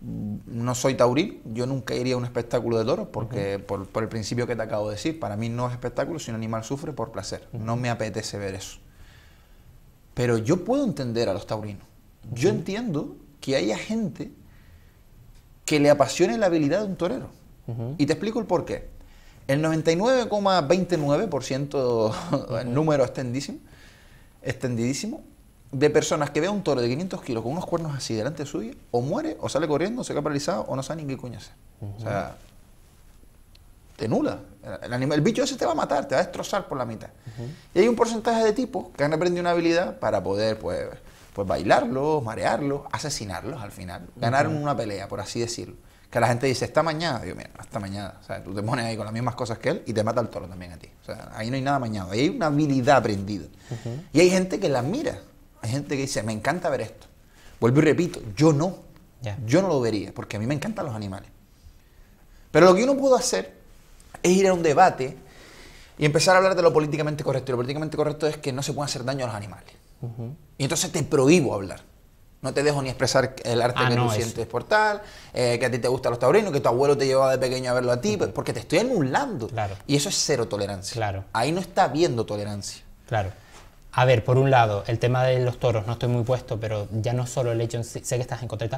No soy taurí, yo nunca iría a un espectáculo de toros porque por, por, el principio que te acabo de decir, para mí no es espectáculo, un animal sufre por placer. No me apetece ver eso. Pero yo puedo entender a los taurinos. Yo entiendo que haya gente que le apasione la habilidad de un torero. Y te explico el por qué. El 99,29%, el número extendidísimo, extendidísimo, de personas que ve un toro de 500 kilos con unos cuernos así delante suyo, o muere, o sale corriendo, o se queda paralizado, o no sabe ni qué coño O sea, te nula. El, animal, el bicho ese te va a matar, te va a destrozar por la mitad. Y hay un porcentaje de tipos que han aprendido una habilidad para poder, pues, pues bailarlos, marearlos, asesinarlos al final. ganar una pelea, por así decirlo. Que la gente dice, está mañana. Digo, mira, está mañana. O sea, tú te pones ahí con las mismas cosas que él y te mata el toro también a ti. O sea, ahí no hay nada mañana. Ahí hay una habilidad aprendida. Y hay gente que la mira. Hay gente que dice, me encanta ver esto. Vuelvo y repito, yo no. Yo no lo vería, porque a mí me encantan los animales. Pero lo que uno no puedo hacer es ir a un debate y empezar a hablar de lo políticamente correcto. Y lo políticamente correcto es que no se puede hacer daño a los animales. Y entonces te prohíbo hablar. No te dejo ni expresar el arte ah, que no, tú sientes por tal, eh, que a ti te gustan los taurinos, que tu abuelo te llevaba de pequeño a verlo a ti, porque te estoy anulando. Y eso es cero tolerancia. Claro. Ahí no está habiendo tolerancia. Claro. A ver, por un lado, el tema de los toros, no estoy muy puesto, pero ya no solo el hecho, sé que estás en contra y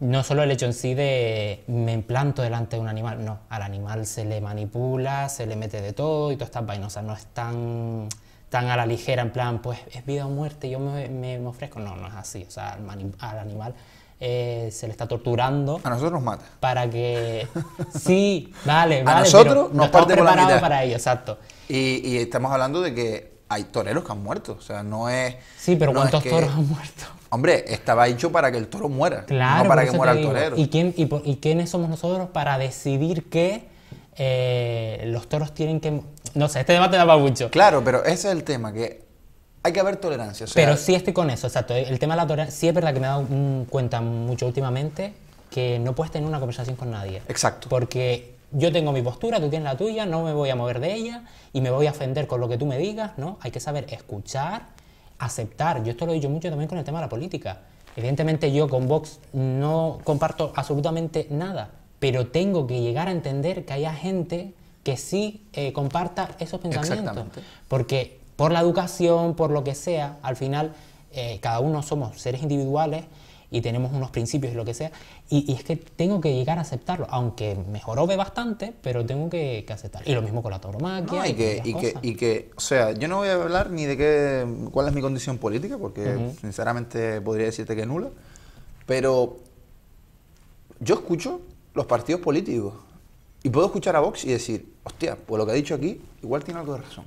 no solo el hecho en sí de me implanto delante de un animal, no, al animal se le manipula, se le mete de todo y todo está vaina o sea, no es tan, tan a la ligera, en plan, pues es vida o muerte, yo me, ofrezco, no, no es así, o sea, al, animal eh, se le está torturando. A nosotros nos mata. Para que. Sí, vale, vale. A nosotros nos estamos preparados para ello, exacto. Y, y, estamos hablando de que hay toreros que han muerto. O sea, no es. Sí, pero ¿cuántos toros han muerto? Hombre, estaba hecho para que el toro muera. Claro, no para que muera el torero. ¿Y, quién, y, ¿Y, quiénes somos nosotros para decidir que eh, los toros tienen que. No sé, este debate da para mucho. Claro, pero ese es el tema, que hay que haber tolerancia. pero sí estoy con eso, exacto. El tema de la tolerancia, sí es verdad que me he dado cuenta mucho últimamente que no puedes tener una conversación con nadie. Exacto. Porque yo tengo mi postura, tú tienes la tuya, no me voy a mover de ella y me voy a ofender con lo que tú me digas, ¿no? Hay que saber escuchar, aceptar. Yo esto lo he dicho mucho también con el tema de la política. Evidentemente yo con Vox no comparto absolutamente nada, pero tengo que llegar a entender que haya gente que sí eh, comparta esos pensamientos. Porque por la educación, por lo que sea, al final eh, cada uno somos seres individuales y tenemos unos principios y lo que sea, y, es que tengo que llegar a aceptarlo, aunque mejoró bastante, pero tengo que, que, aceptar. Y lo mismo con la tauromaquia. y, que, y, que, y, que, o sea, yo no voy a hablar ni de qué, cuál es mi condición política, porque sinceramente podría decirte que es nula, pero yo escucho los partidos políticos y puedo escuchar a Vox y decir, hostia, pues lo que ha dicho aquí igual tiene algo de razón.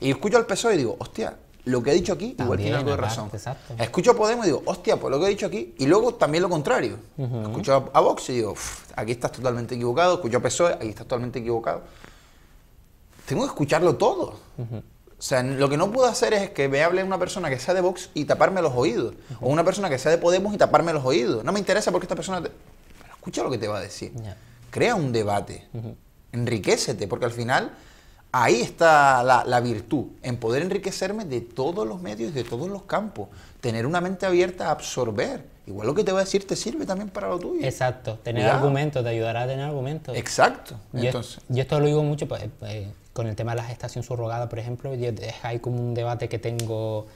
Y escucho al PSOE y digo, hostia, lo que he dicho aquí, igual tiene algo de razón. Escucho a Podemos y digo, hostia, pues lo que he dicho aquí. Y luego también lo contrario. Escucho a, Vox y digo, aquí estás totalmente equivocado. Escucho a PSOE, aquí estás totalmente equivocado. Tengo que escucharlo todo. O sea, lo que no puedo hacer es que me hable una persona que sea de Vox y taparme los oídos. O una persona que sea de Podemos y taparme los oídos. No me interesa porque esta persona... Te... escucha lo que te va a decir. Crea un debate. Enriquecete, porque al final Ahí está la, virtud, en poder enriquecerme de todos los medios, de todos los campos, tener una mente abierta a absorber. Igual lo que te voy a decir te sirve también para lo tuyo. Exacto, tener argumentos, te ayudará a tener argumentos. Exacto. Yo, esto lo digo mucho pues, eh, con el tema de la gestación subrogada, por ejemplo, eh, hay como un debate que tengo,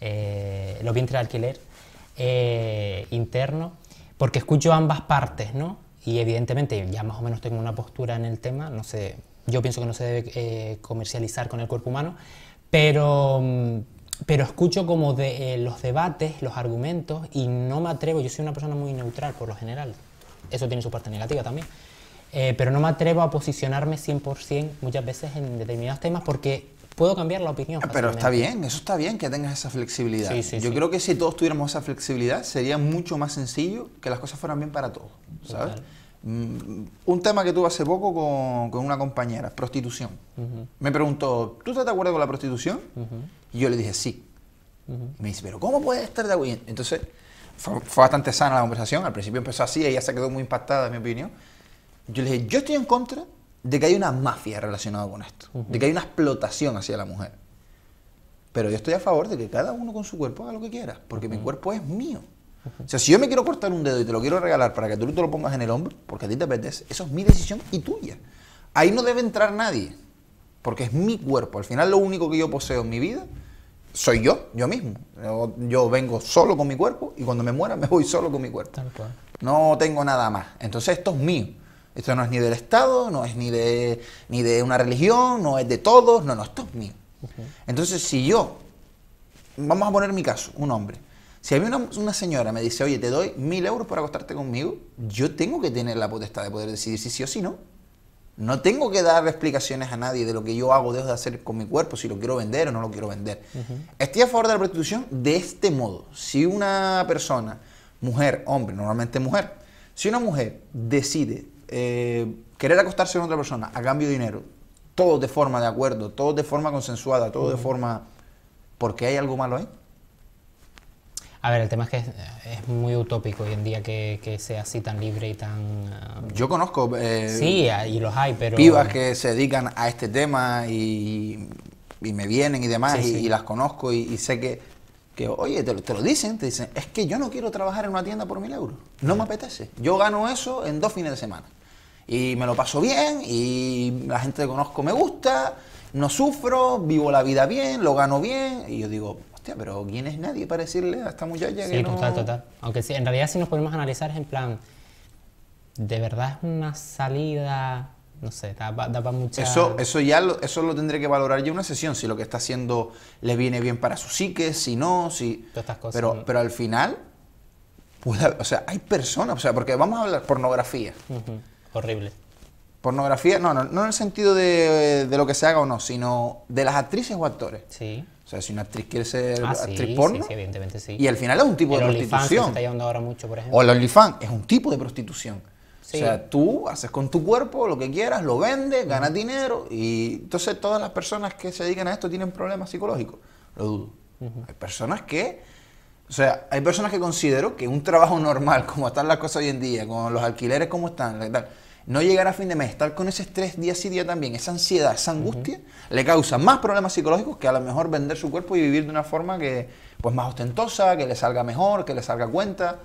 eh, los vientres de alquiler, interno, porque escucho ambas partes, ¿no? Y evidentemente ya más o menos tengo una postura en el tema, no sé, yo pienso que no se debe eh, comercializar con el cuerpo humano, pero, mm, pero escucho como de eh, los debates, los argumentos, y no me atrevo, yo soy una persona muy neutral por lo general, eso tiene su parte negativa también, eh, pero no me atrevo a posicionarme 100% muchas veces en determinados temas porque puedo cambiar la opinión. Ah, pero está bien, eso está bien que tengas esa flexibilidad. yo creo que si todos tuviéramos esa flexibilidad sería mucho más sencillo que las cosas fueran bien para todos, ¿sabes? Mm, un tema que tuve hace poco con, una compañera, prostitución. Me preguntó, ¿tú estás de acuerdo con la prostitución? Y yo le dije, sí. Me dice, ¿pero cómo puedes estar de acuerdo? Entonces, fue, bastante sana la conversación. Al principio empezó así, ella se quedó muy impactada, en mi opinión. Yo le dije, yo estoy en contra de que haya una mafia relacionada con esto, de que haya una explotación hacia la mujer. Pero yo estoy a favor de que cada uno con su cuerpo haga lo que quiera, porque mi cuerpo es mío. O sea, si yo me quiero cortar un dedo y te lo quiero regalar para que tú te lo pongas en el hombro, porque a ti te apetece, eso es mi decisión y tuya. Ahí no debe entrar nadie, porque es mi cuerpo. Al final lo único que yo poseo en mi vida soy yo, yo mismo. Yo, vengo solo con mi cuerpo y cuando me muera me voy solo con mi cuerpo. No tengo nada más. Entonces esto es mío. Esto no es ni del Estado, no es ni de, ni de una religión, no es de todos, no, no, esto es mío. Entonces si yo, vamos a poner mi caso, un hombre, si a mí una, señora me dice, oye, te doy mil euros por acostarte conmigo, yo tengo que tener la potestad de poder decidir si sí o si no. No tengo que dar explicaciones a nadie de lo que yo hago, dejo de hacer con mi cuerpo, si lo quiero vender o no lo quiero vender. Estoy a favor de la prostitución de este modo. Si una persona, mujer, hombre, normalmente mujer, si una mujer decide eh, querer acostarse con otra persona a cambio de dinero, todo de forma de acuerdo, todo de forma consensuada, todo de forma... porque hay algo malo ahí? A ver, el tema es que es, muy utópico hoy en día que, sea así tan libre y tan... Eh, yo conozco... Eh, sí, y los hay, pero... Pibas que se dedican a este tema y, me vienen y demás Y, las conozco y, sé que oye, te lo, dicen, te dicen, es que yo no quiero trabajar en una tienda por mil euros, no me apetece. Yo gano eso en dos fines de semana y me lo paso bien y la gente que conozco me gusta, no sufro, vivo la vida bien, lo gano bien y yo digo, pero ¿quién es nadie para decirle a esta muchacha que no...? total, total. Aunque sí, en realidad si nos podemos analizar es en plan, de verdad es una salida, no sé, da, para mucha... Eso, eso ya lo, eso lo tendré que valorar yo en una sesión, si lo que está haciendo le viene bien para su psique, si no, si... Todas Pero, al final, o sea, hay personas, o sea, porque vamos a hablar pornografía. Horrible. Pornografía, no, no, en el sentido de, lo que se haga o no, sino de las actrices o actores. Sí. O sea, si una actriz quiere ser ah, actriz porno. Sí, evidentemente sí. Y al final es un tipo de prostitución. está ahora mucho, por ejemplo. O el OnlyFans es un tipo de prostitución. O sea, tú haces con tu cuerpo lo que quieras, lo vendes, ganas dinero y entonces todas las personas que se dedican a esto tienen problemas psicológicos. Lo dudo. Hay personas que o sea, hay personas que considero que un trabajo normal, como están las cosas hoy en día, con los alquileres como están, tal, no llegar a fin de mes, estar con ese estrés día sí día también, esa ansiedad, esa angustia, le causa más problemas psicológicos que a lo mejor vender su cuerpo y vivir de una forma que pues más ostentosa, que le salga mejor, que le salga cuenta.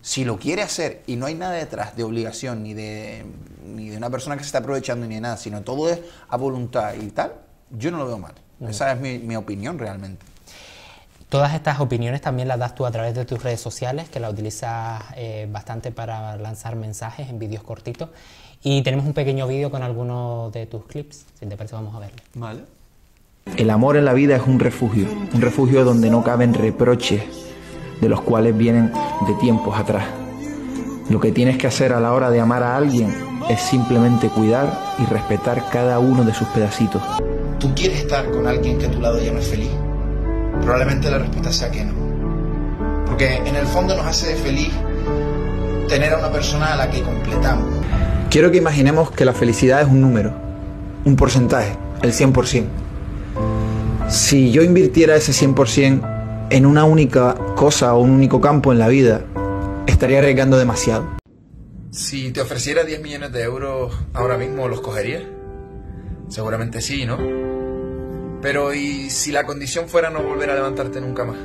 Si lo quiere hacer y no hay nada detrás de obligación ni de, ni de una persona que se está aprovechando ni de nada, sino todo es a voluntad y tal, yo no lo veo mal. Esa es mi opinión realmente. Todas estas opiniones también las das tú a través de tus redes sociales, que las utilizas eh, bastante para lanzar mensajes en vídeos cortitos. Y tenemos un pequeño vídeo con algunos de tus clips. Si te parece, vamos a verlo. Vale. El amor en la vida es un refugio, un refugio donde no caben reproches de los cuales vienen de tiempos atrás. Lo que tienes que hacer a la hora de amar a alguien es simplemente cuidar y respetar cada uno de sus pedacitos. ¿Tú quieres estar con alguien que a tu lado ya no es feliz? Probablemente la respuesta sea que no. Porque en el fondo nos hace feliz tener a una persona a la que completamos. Quiero que imaginemos que la felicidad es un número, un porcentaje, el 100%. Si yo invirtiera ese 100% en una única cosa o un único campo en la vida, estaría arriesgando demasiado. Si te ofreciera 10 millones de euros ahora mismo, ¿los cogerías? Seguramente sí, ¿no? Pero ¿y si la condición fuera no volver a levantarte nunca más?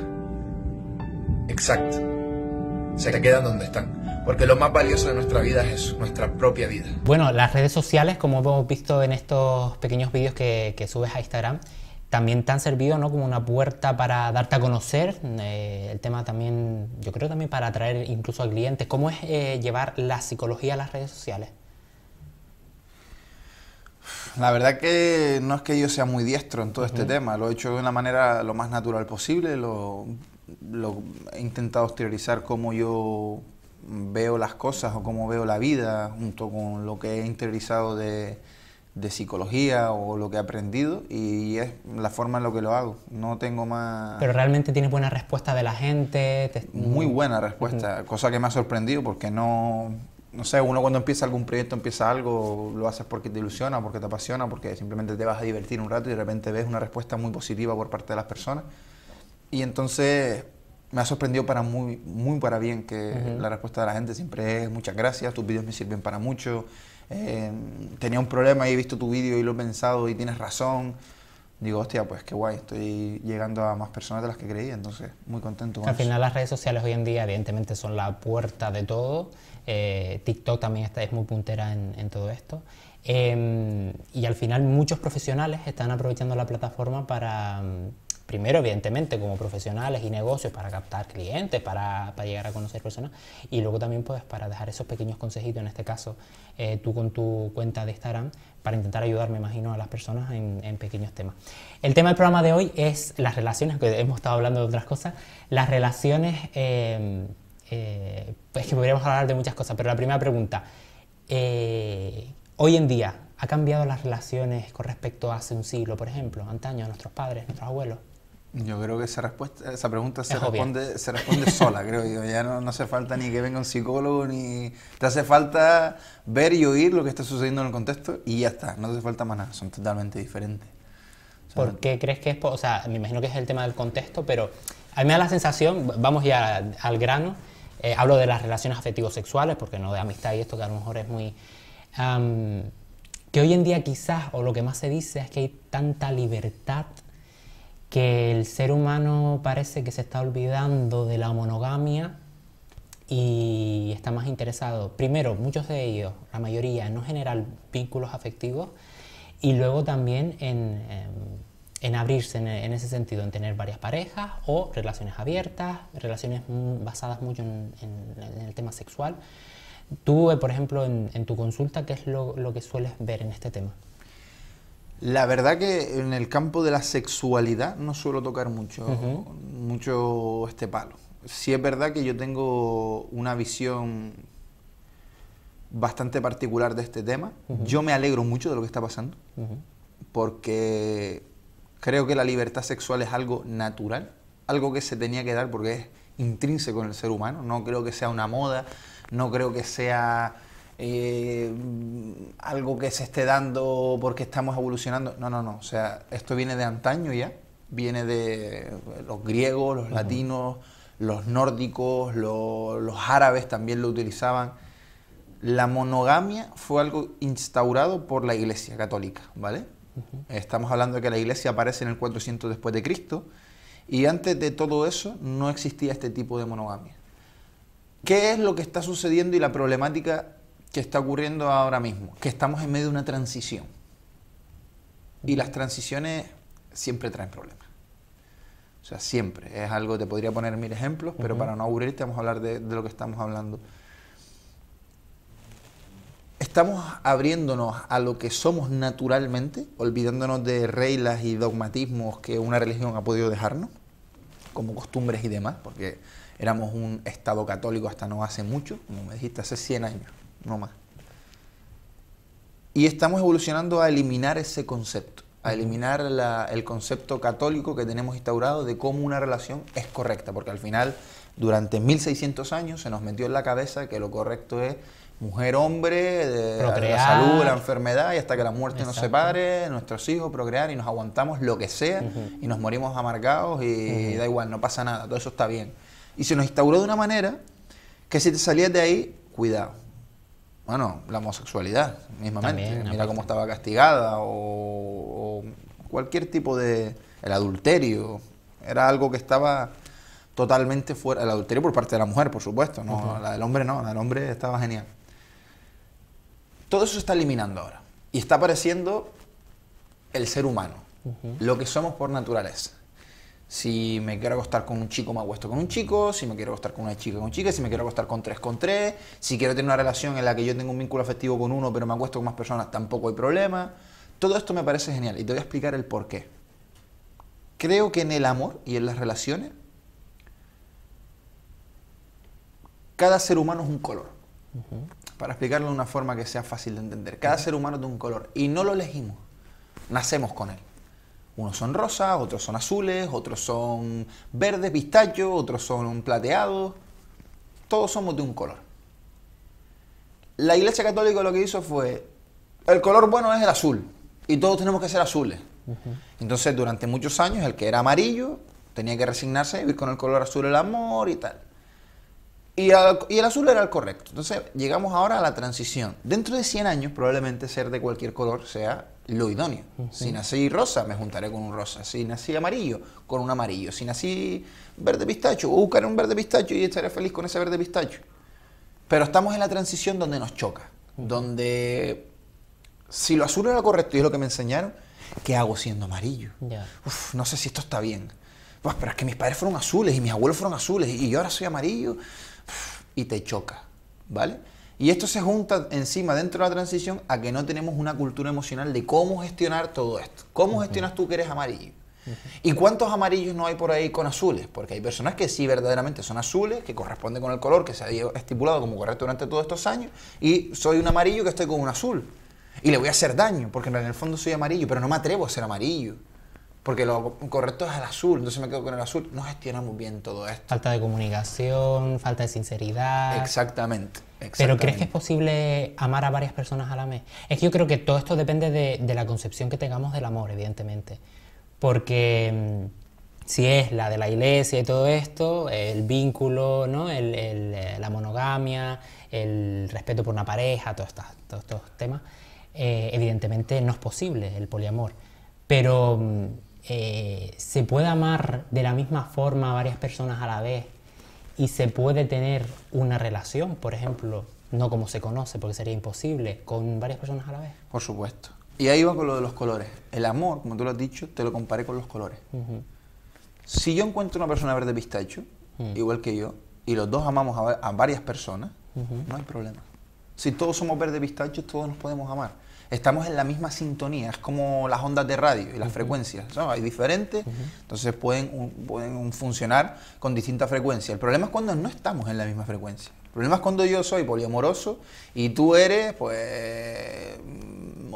Exacto. Se te quedan donde están. Porque lo más valioso de nuestra vida es nuestra propia vida. Bueno, las redes sociales, como hemos visto en estos pequeños vídeos que, subes a Instagram, también te han servido ¿no? como una puerta para darte a conocer, eh, el tema también, yo creo también para atraer incluso a clientes. ¿Cómo es eh, llevar la psicología a las redes sociales? la verdad que no es que yo sea muy diestro en todo este tema, lo he hecho de una manera lo más natural posible, lo, lo he intentado exteriorizar cómo yo veo las cosas o cómo veo la vida, junto con lo que he interiorizado de, de psicología o lo que he aprendido y es la forma en la que lo hago. No tengo más... Pero realmente tienes buena respuesta de la gente. Muy buena respuesta, cosa que me ha sorprendido porque no, no sé, uno cuando empieza algún proyecto, empieza algo, lo haces porque te ilusiona, porque te apasiona, porque simplemente te vas a divertir un rato y de repente ves una respuesta muy positiva por parte de las personas. Y entonces me ha sorprendido para muy, muy para bien que la respuesta de la gente siempre es muchas gracias, tus vídeos me sirven para mucho. Eh, tenía un problema y he visto tu vídeo y lo he pensado y tienes razón. Digo, hostia, pues qué guay, estoy llegando a más personas de las que creía, entonces muy contento. Con Al final las redes sociales hoy en día evidentemente son la puerta de todo eh, TikTok también está, es muy puntera en, todo esto. Em, y al final muchos profesionales están aprovechando la plataforma para, mm, primero evidentemente como profesionales y negocios, para captar clientes, para, llegar a conocer personas, y luego también puedes, para dejar esos pequeños consejitos, en este caso eh, tú con tu cuenta de Instagram, para intentar ayudar, me imagino, a las personas en, pequeños temas. El tema del programa de hoy es las relaciones, que hemos estado hablando de otras cosas, las relaciones... Em, pues que podríamos hablar de muchas cosas, pero la primera pregunta, eh, hoy en día, ¿ha cambiado las relaciones con respecto a hace un siglo, por ejemplo, antaño, a nuestros padres, nuestros abuelos? Yo creo que esa, respuesta, esa pregunta se responde, sola, creo yo. Ya no, hace falta ni que venga un psicólogo, ni te hace falta ver y oír lo que está sucediendo en el contexto y ya está, no hace falta más nada, son totalmente diferentes. ¿Por qué crees que es? O sea, me imagino que es el tema del contexto, pero a mí me da la sensación, vamos ya al grano, eh, hablo de las relaciones afectivos sexuales porque no de amistad y esto que a lo mejor es muy... que hoy en día quizás, o lo que más se dice, es que hay tanta libertad que el ser humano parece que se está olvidando de la monogamia y está más interesado, primero, muchos de ellos, la mayoría, en no generar vínculos afectivos y luego también en em, en abrirse en, ese sentido, en tener varias parejas o relaciones abiertas, relaciones basadas mucho en, el tema sexual. Tú, eh, por ejemplo, en, tu consulta, ¿qué es lo, lo, que sueles ver en este tema? La verdad que en el campo de la sexualidad no suelo tocar mucho, mucho este palo. Si es verdad que yo tengo una visión bastante particular de este tema. Yo me alegro mucho de lo que está pasando, porque Creo que la libertad sexual es algo natural, algo que se tenía que dar porque es intrínseco en el ser humano. No creo que sea una moda, no creo que sea eh, algo que se esté dando porque estamos evolucionando. No, no, no. O sea, esto viene de antaño ya. Viene de los griegos, los latinos, los nórdicos, los árabes también lo utilizaban. La monogamia fue algo instaurado por la Iglesia Católica, ¿vale? Estamos hablando de que la iglesia aparece en el 400 después de Cristo y antes de todo eso no existía este tipo de monogamia. ¿Qué es lo que está sucediendo y la problemática que está ocurriendo ahora mismo? Que estamos en medio de una transición. Y las transiciones siempre traen problemas. O sea, siempre. Es algo, te podría poner mil ejemplos, pero para no aburrirte vamos a hablar de, de lo que estamos hablando estamos abriéndonos a lo que somos naturalmente, olvidándonos de reglas y dogmatismos que una religión ha podido dejarnos, como costumbres y demás, porque éramos un Estado católico hasta no hace mucho, como me dijiste, hace 100 años, no más. Y estamos evolucionando a eliminar ese concepto, a eliminar el concepto católico que tenemos instaurado de cómo una relación es correcta, porque al final, durante 1600 años, se nos metió en la cabeza que lo correcto es mujer, hombre, de la salud, la enfermedad, y hasta que la muerte nos separe, nuestros hijos, procrear y nos aguantamos lo que sea y nos morimos amargados y, da igual, no pasa nada, todo eso está bien. Y se nos instauró de una manera que si te salías de ahí, cuidado. Bueno, la homosexualidad, mismamente, mira cómo estaba castigada o, cualquier tipo de... el adulterio, era algo que estaba totalmente fuera, el adulterio por parte de la mujer, por supuesto, no, la del hombre no, la del hombre estaba genial. Todo eso se está eliminando ahora. Y está apareciendo el ser humano, lo que somos por naturaleza. Si me quiero acostar con un chico, me acuesto con un chico. Si me quiero acostar con una chica, con chica. Si me quiero acostar con tres, con tres. Si quiero tener una relación en la que yo tengo un vínculo afectivo con uno, pero me acuesto con más personas, tampoco hay problema. Todo esto me parece genial y te voy a explicar el por qué. Creo que en el amor y en las relaciones, cada ser humano es un color para explicarlo de una forma que sea fácil de entender, cada ser humano de un color y no lo elegimos, nacemos con él. Unos son rosas, otros son azules, otros son verdes, pistachos, otros son plateados. Todos somos de un color. La Iglesia Católica lo que hizo fue, el color bueno es el azul y todos tenemos que ser azules. Entonces durante muchos años el que era amarillo tenía que resignarse y vivir con el color azul el amor y tal. Y, el azul era el correcto. Entonces llegamos ahora a la transición. Dentro de 100 años probablemente ser de cualquier color sea lo idóneo. Si nací rosa, me juntaré con un rosa. Si nací amarillo, con un amarillo. Si nací verde pistacho, buscaré un verde pistacho y estaré feliz con ese verde pistacho. Pero estamos en la transición donde nos choca. Donde si lo azul era lo correcto y es lo que me enseñaron, ¿qué hago siendo amarillo? no sé si esto está bien. Pues, pero es que mis padres fueron azules y mis abuelos fueron azules y yo ahora soy amarillo y te choca, ¿vale? Y esto se junta encima dentro de la transición a que no tenemos una cultura emocional de cómo gestionar todo esto. ¿Cómo gestionas tú que eres amarillo? ¿Y cuántos amarillos no hay por ahí con azules? Porque hay personas que sí verdaderamente son azules, que corresponden con el color que se ha estipulado como correcto durante todos estos años, y soy un amarillo que estoy con un azul. Y le voy a hacer daño, porque en el fondo soy amarillo, pero no me atrevo a ser amarillo porque lo correcto es el azul, entonces me quedo con el azul. No gestiona muy bien todo esto. Falta de comunicación, falta de sinceridad. Exactamente. Pero ¿crees que es posible amar a varias personas a la vez? Es que yo creo que todo esto depende de, la concepción que tengamos del amor, evidentemente. Porque mm, si es la de la iglesia y todo esto, el vínculo, ¿no? El, eh, la monogamia, el respeto por una pareja, todos estos, temas, eh, evidentemente no es posible el poliamor. Pero mm, eh, se puede amar de la misma forma a varias personas a la vez y se puede tener una relación, por ejemplo, no como se conoce, porque sería imposible, con varias personas a la vez. Por supuesto. Y ahí va con lo de los colores. El amor, como tú lo has dicho, te lo comparé con los colores. Si yo encuentro una persona verde pistacho, mm. igual que yo, y los dos amamos a, varias personas, no hay problema. Si todos somos verde pistacho, todos nos podemos amar estamos en la misma sintonía, es como las ondas de radio y las frecuencias, ¿no? Hay diferentes, entonces pueden, pueden funcionar con distintas frecuencias. El problema es cuando no estamos en la misma frecuencia. El problema es cuando yo soy poliamoroso y tú eres, pues, mm,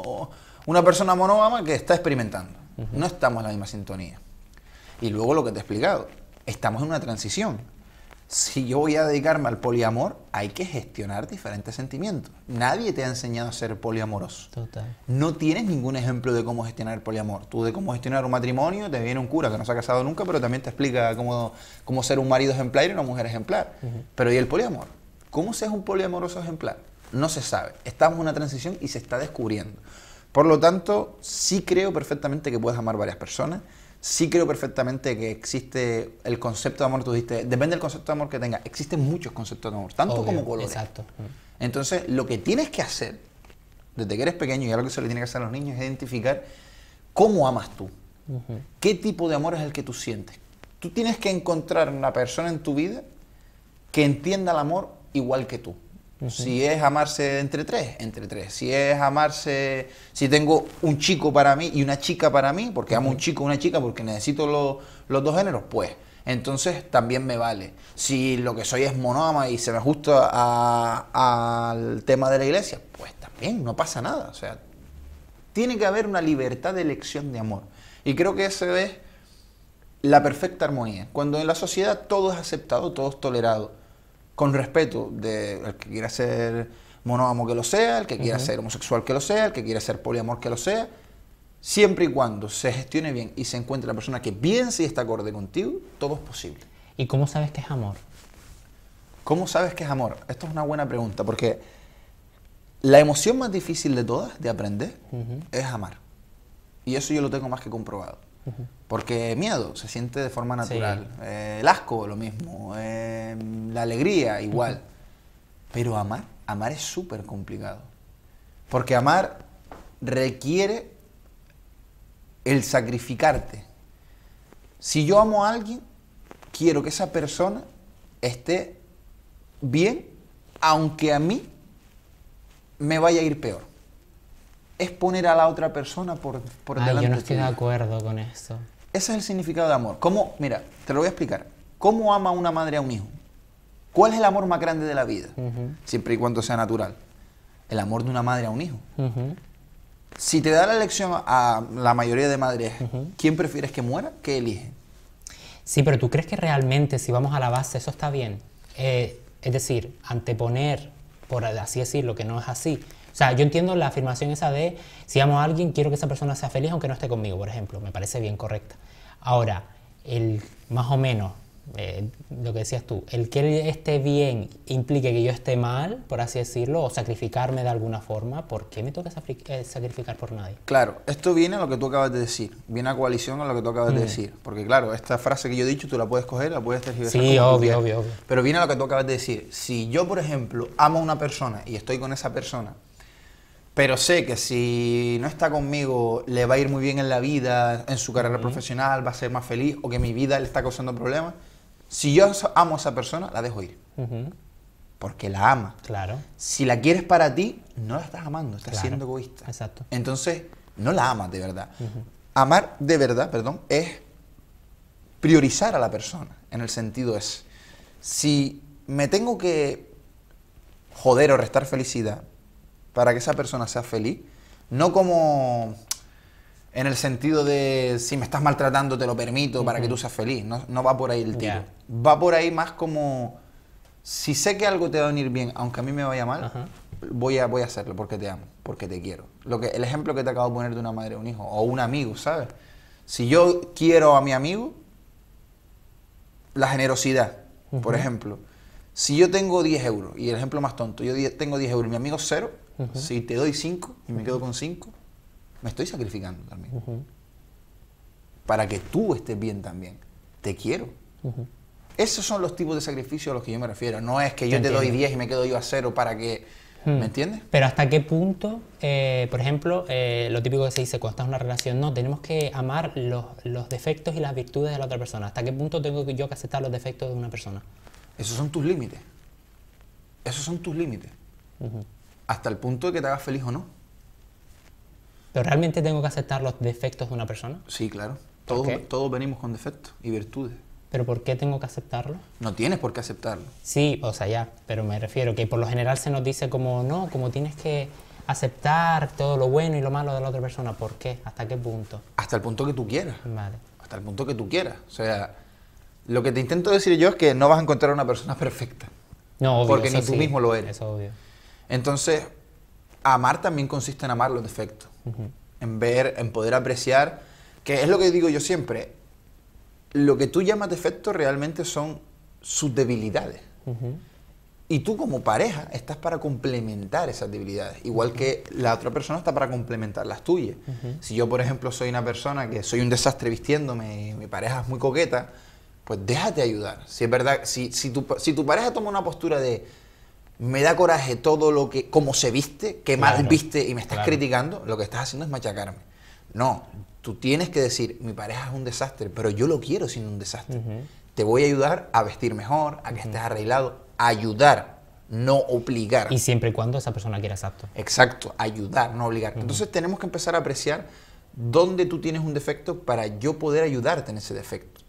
una persona monógama que está experimentando. No estamos en la misma sintonía. Y luego lo que te he explicado, estamos en una transición si yo voy a dedicarme al poliamor, hay que gestionar diferentes sentimientos. Nadie te ha enseñado a ser poliamoroso. Total. No tienes ningún ejemplo de cómo gestionar el poliamor. Tú de cómo gestionar un matrimonio, te viene un cura que no se ha casado nunca, pero también te explica cómo, ser un marido ejemplar y una mujer ejemplar. Pero ¿y el poliamor? ¿Cómo seas un poliamoroso ejemplar? No se sabe. Estamos en una transición y se está descubriendo. Por lo tanto, sí creo perfectamente que puedes amar varias personas sí creo perfectamente que existe el concepto de amor, tú dijiste, depende del concepto de amor que tenga. existen muchos conceptos de amor, tanto como colores. Exacto. Entonces, lo que tienes que hacer, desde que eres pequeño, y algo que se le tiene que hacer a los niños, es identificar cómo amas tú, qué tipo de amor es el que tú sientes. Tú tienes que encontrar una persona en tu vida que entienda el amor igual que tú. Si es amarse entre tres, entre tres. Si es amarse, si tengo un chico para mí y una chica para mí, porque amo un chico y una chica porque necesito los dos géneros, pues entonces también me vale. Si lo que soy es monógama y se me ajusta al tema de la iglesia, pues también no pasa nada. O sea, tiene que haber una libertad de elección de amor. Y creo que esa es la perfecta armonía. Cuando en la sociedad todo es aceptado, todo es tolerado con respeto de el que quiera ser monógamo que lo sea, el que quiera ser homosexual que lo sea, el que quiera ser poliamor que lo sea, siempre y cuando se gestione bien y se encuentre la persona que bien sí está acorde contigo, todo es posible. ¿Y cómo sabes que es amor? ¿Cómo sabes que es amor? Esto es una buena pregunta porque la emoción más difícil de todas de aprender es amar. Y eso yo lo tengo más que comprobado. Porque miedo se siente de forma natural. Eh, el asco, lo mismo. Eh, la alegría, igual. Pero amar, amar es súper complicado. Porque amar requiere el sacrificarte. Si yo amo a alguien, quiero que esa persona esté bien, aunque a mí me vaya a ir peor es poner a la otra persona por, por de delante. Yo no estoy de acuerdo con eso. Ese es el significado de amor. ¿Cómo? Mira, te lo voy a explicar. ¿Cómo ama una madre a un hijo? ¿Cuál es el amor más grande de la vida? Siempre y cuando sea natural. El amor de una madre a un hijo. Si te da la elección a la mayoría de madres, ¿quién prefieres que muera? ¿Qué elige? Sí, pero ¿tú crees que realmente, si vamos a la base, eso está bien? Eh, es decir, anteponer, por así decirlo, que no es así, o sea, yo entiendo la afirmación esa de, si amo a alguien, quiero que esa persona sea feliz aunque no esté conmigo, por ejemplo, me parece bien correcta. Ahora, el más o menos, eh, lo que decías tú, el que él esté bien implique que yo esté mal, por así decirlo, o sacrificarme de alguna forma, ¿por qué me toca eh, sacrificar por nadie? Claro, esto viene a lo que tú acabas de decir, viene a coalición a lo que tú acabas de mm. decir, porque claro, esta frase que yo he dicho tú la puedes coger, la puedes tergiversar. Sí, obvio, obvio, obvio. Pero viene a lo que tú acabas de decir, si yo, por ejemplo, amo a una persona y estoy con esa persona pero sé que si no está conmigo le va a ir muy bien en la vida, en su carrera profesional, va a ser más feliz o que mi vida le está causando problemas, si yo amo a esa persona, la dejo ir. Porque la ama. Claro. Si la quieres para ti, no la estás amando, estás siendo egoísta. Exacto. Entonces, no la amas de verdad. Amar de verdad, perdón, es priorizar a la persona. En el sentido es, si me tengo que joder o restar felicidad para que esa persona sea feliz. No como en el sentido de si me estás maltratando te lo permito para que tú seas feliz. No, va por ahí el tiro. Va por ahí más como si sé que algo te va a venir bien, aunque a mí me vaya mal, voy a, voy a hacerlo porque te amo, porque te quiero. Lo que, el ejemplo que te acabo de poner de una madre o un hijo, o un amigo, ¿sabes? Si yo quiero a mi amigo, la generosidad, por ejemplo. Si yo tengo 10 euros, y el ejemplo más tonto, yo tengo 10 euros y mi amigo cero, si te doy cinco y me quedo con cinco, me estoy sacrificando también. Para que tú estés bien también. Te quiero. Esos son los tipos de sacrificios a los que yo me refiero. No es que yo te, doy 10 y me quedo yo a cero para que... ¿Me hmm. entiendes? Pero hasta qué punto, eh, por ejemplo, eh, lo típico que se dice cuando estás en una relación, no, tenemos que amar los, defectos y las virtudes de la otra persona. ¿Hasta qué punto tengo yo que aceptar los defectos de una persona? Esos son tus límites. Esos son tus límites hasta el punto de que te hagas feliz o no. ¿Pero realmente tengo que aceptar los defectos de una persona? Sí, claro. Todos, todos venimos con defectos y virtudes. ¿Pero por qué tengo que aceptarlo? No tienes por qué aceptarlo. Sí, o sea, ya, pero me refiero que por lo general se nos dice como, no, como tienes que aceptar todo lo bueno y lo malo de la otra persona. ¿Por qué? ¿Hasta qué punto? Hasta el punto que tú quieras. Vale. Hasta el punto que tú quieras. O sea, lo que te intento decir yo es que no vas a encontrar una persona perfecta. No, obvio. Porque ni tú mismo lo eres. obvio. Entonces, amar también consiste en amar los defectos, en ver, en poder apreciar, que es lo que digo yo siempre, lo que tú llamas defectos realmente son sus debilidades. Y tú como pareja estás para complementar esas debilidades, igual que la otra persona está para complementar las tuyas. Si yo, por ejemplo, soy una persona que soy un desastre vistiéndome y mi pareja es muy coqueta, pues déjate ayudar. Si es verdad, si tu pareja toma una postura de me da coraje todo lo que, como se viste, que mal viste y me estás criticando, lo que estás haciendo es machacarme. No, tú tienes que decir, mi pareja es un desastre, pero yo lo quiero sin un desastre. Te voy a ayudar a vestir mejor, a que estés arreglado, ayudar, no obligar. Y siempre y cuando esa persona quiera exacto. Exacto, ayudar, no obligar. Entonces tenemos que empezar a apreciar dónde tú tienes un defecto para yo poder ayudarte en ese defecto.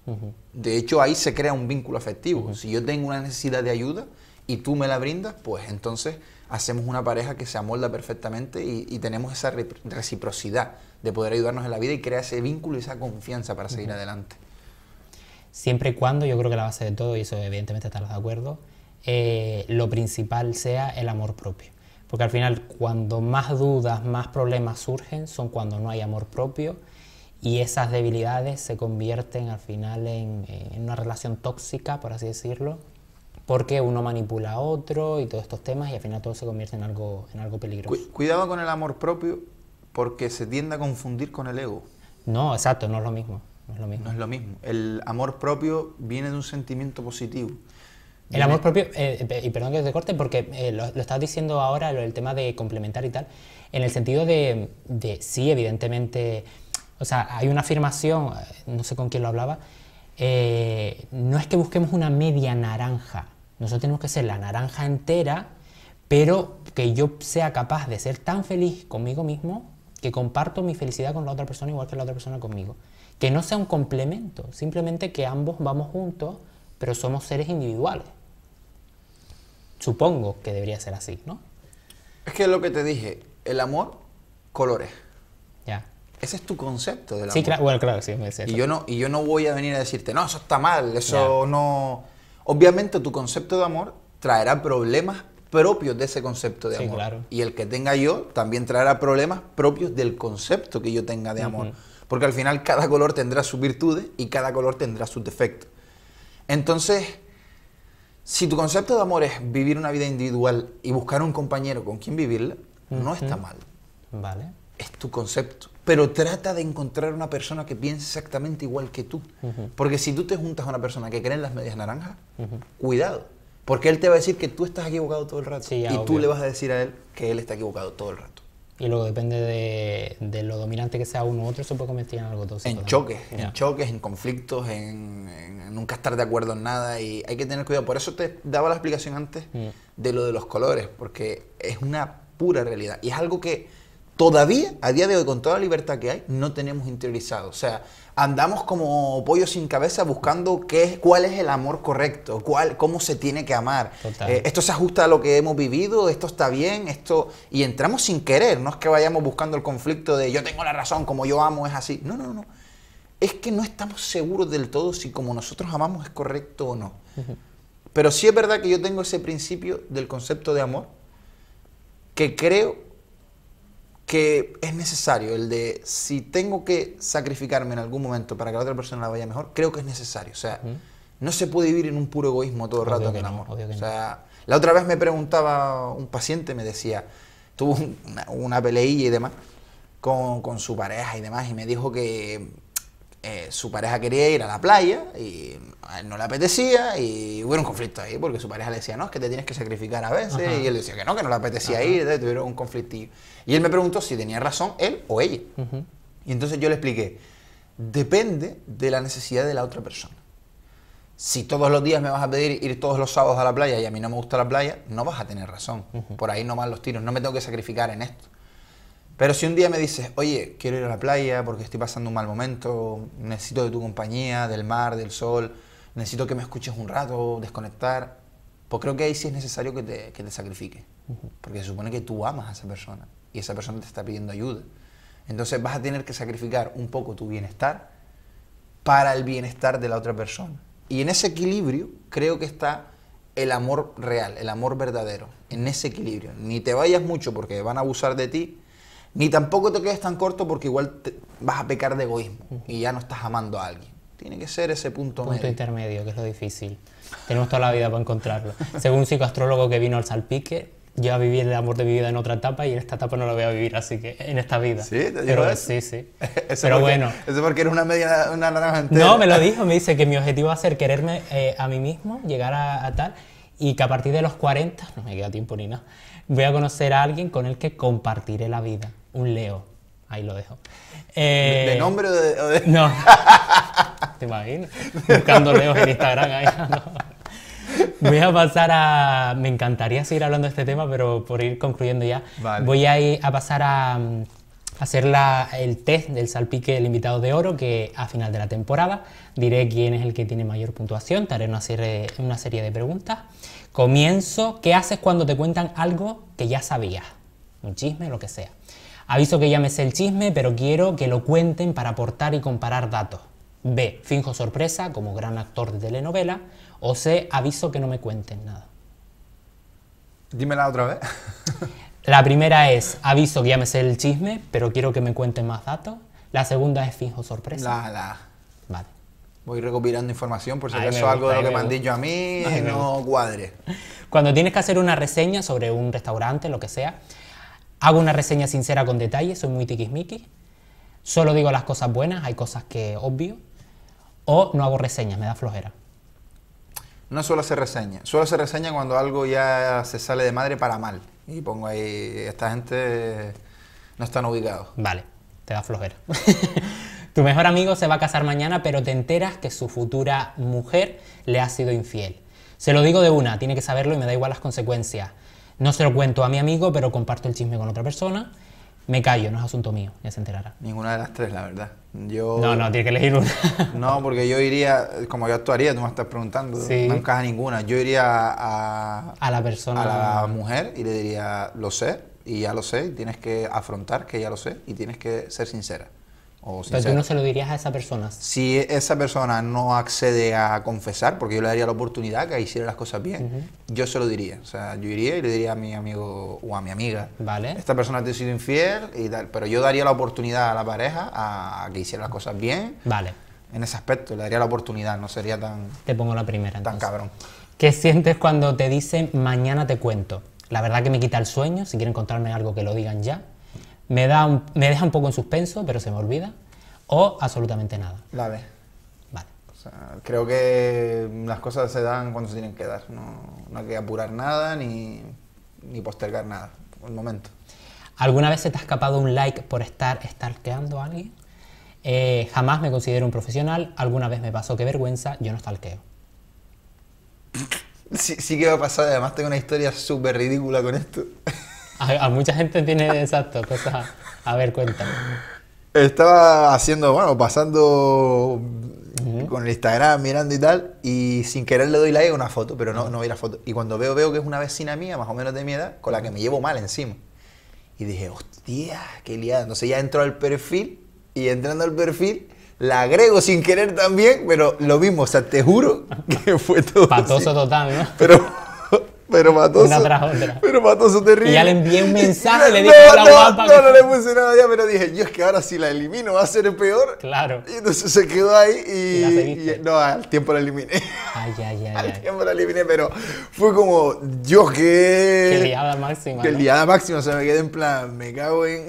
De hecho, ahí se crea un vínculo afectivo. Si yo tengo una necesidad de ayuda, y tú me la brindas, pues entonces hacemos una pareja que se amolda perfectamente y, tenemos esa reciprocidad de poder ayudarnos en la vida y crear ese vínculo y esa confianza para seguir adelante. Siempre y cuando, yo creo que la base de todo, y eso evidentemente estarás de acuerdo, eh, lo principal sea el amor propio. Porque al final, cuando más dudas, más problemas surgen, son cuando no hay amor propio y esas debilidades se convierten al final en una relación tóxica, por así decirlo, porque uno manipula a otro y todos estos temas y al final todo se convierte en algo, en algo peligroso. Cuidado con el amor propio porque se tiende a confundir con el ego. No, exacto, no es lo mismo. No es lo mismo. es lo mismo. El amor propio viene de un sentimiento positivo. El amor propio, eh, eh, y perdón que te corte, porque eh, lo, estás diciendo ahora, el tema de complementar y tal, en el sentido de, sí, evidentemente, o sea, hay una afirmación, no sé con quién lo hablaba, no es que busquemos una media naranja, nosotros tenemos que ser la naranja entera, pero que yo sea capaz de ser tan feliz conmigo mismo que comparto mi felicidad con la otra persona igual que la otra persona conmigo. Que no sea un complemento, simplemente que ambos vamos juntos, pero somos seres individuales. Supongo que debería ser así, ¿no? Es que es lo que te dije, el amor, colores. Ya. Ese es tu concepto del amor. Sí, claro, sí, Y yo, no, y yo no voy a venir a decirte, no, eso está mal, eso no Obviamente tu concepto de amor traerá problemas propios de ese concepto de amor. Y el que tenga yo también traerá problemas propios del concepto que yo tenga de amor. Porque al final cada color tendrá sus virtudes y cada color tendrá sus defectos. Entonces, si tu concepto de amor es vivir una vida individual y buscar un compañero con quien vivirla, no está mal. Vale. Es tu concepto pero trata de encontrar una persona que piense exactamente igual que tú. Porque si tú te juntas a una persona que cree en las medias naranjas, cuidado. Porque él te va a decir que tú estás equivocado todo el rato. y tú le vas a decir a él que él está equivocado todo el rato. Y luego depende de, lo dominante que sea uno u otro, eso puede convertir en algo tóxico. En choques, en choques, en conflictos, en, nunca estar de acuerdo en nada. Y hay que tener cuidado. Por eso te daba la explicación antes mm. de lo de los colores, porque es una pura realidad. Y es algo que todavía, a día de hoy, con toda la libertad que hay, no tenemos interiorizado. O sea, andamos como pollo sin cabeza buscando qué es, cuál es el amor correcto, cuál, cómo se tiene que amar. Eh, esto se ajusta a lo que hemos vivido, esto está bien, esto. Y entramos sin querer, no es que vayamos buscando el conflicto de yo tengo la razón, como yo amo es así. No, no, no. Es que no estamos seguros del todo si como nosotros amamos es correcto o no. Pero sí es verdad que yo tengo ese principio del concepto de amor que creo que es necesario, el de si tengo que sacrificarme en algún momento para que la otra persona la vaya mejor, creo que es necesario. O sea, no se puede vivir en un puro egoísmo todo el rato en el amor. la otra vez me preguntaba un paciente, me decía, tuvo una, una peleilla y demás con, con su pareja y demás, y me dijo que eh, su pareja quería ir a la playa y no le apetecía y hubo un conflicto ahí porque su pareja le decía, no, es que te tienes que sacrificar a veces y él decía que no, que no le apetecía ir, tuvieron un conflictillo. Y él me preguntó si tenía razón él o ella. Y entonces yo le expliqué, depende de la necesidad de la otra persona. Si todos los días me vas a pedir ir todos los sábados a la playa y a mí no me gusta la playa, no vas a tener razón. Por ahí no van los tiros, no me tengo que sacrificar en esto. Pero si un día me dices, oye, quiero ir a la playa porque estoy pasando un mal momento, necesito de tu compañía, del mar, del sol, necesito que me escuches un rato, desconectar, pues creo que ahí sí es necesario que te, que sacrifiques. Porque se supone que tú amas a esa persona y esa persona te está pidiendo ayuda. Entonces vas a tener que sacrificar un poco tu bienestar para el bienestar de la otra persona. Y en ese equilibrio creo que está el amor real, el amor verdadero, en ese equilibrio. Ni te vayas mucho porque van a abusar de ti, ni tampoco te quedes tan corto porque igual vas a pecar de egoísmo y ya no estás amando a alguien. Tiene que ser ese punto, punto intermedio, que es lo difícil. Tenemos toda la vida para encontrarlo. Según un psicoastrólogo que vino al Salpique, yo viví el amor de mi vida en otra etapa y en esta etapa no lo voy a vivir, así que en esta vida. Sí, te Pero, Sí, sí. Pero bueno. Eso porque era una media, una naranja entera. No, me lo dijo, me dice que mi objetivo va a ser quererme eh, a mí mismo, llegar a, a tal, y que a partir de los 40, no me queda tiempo ni nada, voy a conocer a alguien con el que compartiré la vida. Un Leo. Ahí lo dejo. ¿De eh, nombre o de, No. ¿Te imaginas? Buscando Leos en Instagram. Ahí, Voy a pasar a... Me encantaría seguir hablando de este tema, pero por ir concluyendo ya. Voy a, pasar a mm, hacer la, el test del salpique del invitado de oro, que a final de la temporada diré quién es el que tiene mayor puntuación, te haré una serie, una serie de preguntas Comienzo, ¿qué haces cuando te cuentan algo que ya sabías? Un chisme, lo que sea. Aviso que ya me sé el chisme, pero quiero que lo cuenten para aportar y comparar datos. B. Finjo sorpresa como gran actor de telenovela. O C. Aviso que no me cuenten nada. Dímela otra vez. La primera es aviso que ya me sé el chisme, pero quiero que me cuenten más datos. La segunda es finjo sorpresa. La, la voy recopilando información por si acaso algo de lo que me, han dicho a mí no cuadre. Cuando tienes que hacer una reseña sobre un restaurante, lo que sea, hago una reseña sincera con detalles, soy muy tiquismiqui? solo digo las cosas buenas, hay cosas que obvio, o no hago reseñas, me da flojera. No suelo hacer reseña, suelo hacer reseña cuando algo ya se sale de madre para mal. Y pongo ahí, esta gente no están ubicados. Vale, te da flojera. Tu mejor amigo se va a casar mañana, pero te enteras que su futura mujer le ha sido infiel. Se lo digo de una, tiene que saberlo y me da igual las consecuencias. No se lo cuento a mi amigo, pero comparto el chisme con otra persona. Me callo, no es asunto mío, ya se enterará. Ninguna de las tres, la verdad. Yo... No, no, tiene que elegir una. no, porque yo iría, como yo actuaría, tú me estás preguntando, sí. no encaja ninguna. Yo iría a, la persona. A la mujer y le diría, lo sé, y ya lo sé, tienes que afrontar que ya lo sé, y tienes que ser sincera. Pero tú no se lo dirías a esa persona. Si esa persona no accede a confesar, porque yo le daría la oportunidad que hiciera las cosas bien, yo se lo diría. O sea, yo iría y le diría a mi amigo o a mi amiga, vale. esta persona te ha sido infiel y tal, pero yo daría la oportunidad a la pareja a que hiciera las cosas bien. Vale. En ese aspecto, le daría la oportunidad, no sería tan... Te pongo la primera. Tan cabrón. ¿Qué sientes cuando te dicen mañana te cuento? La verdad que me quita el sueño, si quieren contarme algo que lo digan ya me, da deja un poco en suspenso, pero se me olvida, o absolutamente nada. La vez Vale. creo que las cosas se dan cuando se tienen que dar. No, no hay que apurar nada ni, postergar nada. Un momento. ¿Alguna vez se te ha escapado un like por estar stalkeando a alguien? Eh, jamás me considero un profesional. Alguna vez me pasó, qué vergüenza, yo no stalkeo. Sí, sí que va a pasar, además tengo una historia súper ridícula con esto. A, mucha gente tiene exacto cosas. A ver, cuéntame. Estaba haciendo, bueno, pasando con el Instagram, mirando y tal, y sin querer le doy like a una foto, pero no, no vi la foto. Y cuando veo, veo que es una vecina mía, más o menos de mi edad, con la que me llevo mal encima. Y dije, hostia, qué liada. Entonces ya entro al perfil, y entrando al perfil, la agrego sin querer también, pero lo mismo, o sea, te juro que fue todo. Patoso total, ¿no? Pero pero mató Una Pero mató su terrible. Y ya le envié un mensaje le dije, no, no, guapa no, no, le puse nada ya, pero dije, yo es que ahora si la elimino va a ser peor. Claro. Y entonces se quedó ahí y. ¿Y, no, al tiempo la eliminé. Ay, ay, ay. Al tiempo la eliminé, pero fue como, yo que. Que liada máxima. Que ¿no? liada máxima, o sea, me quedé en plan, me cago en.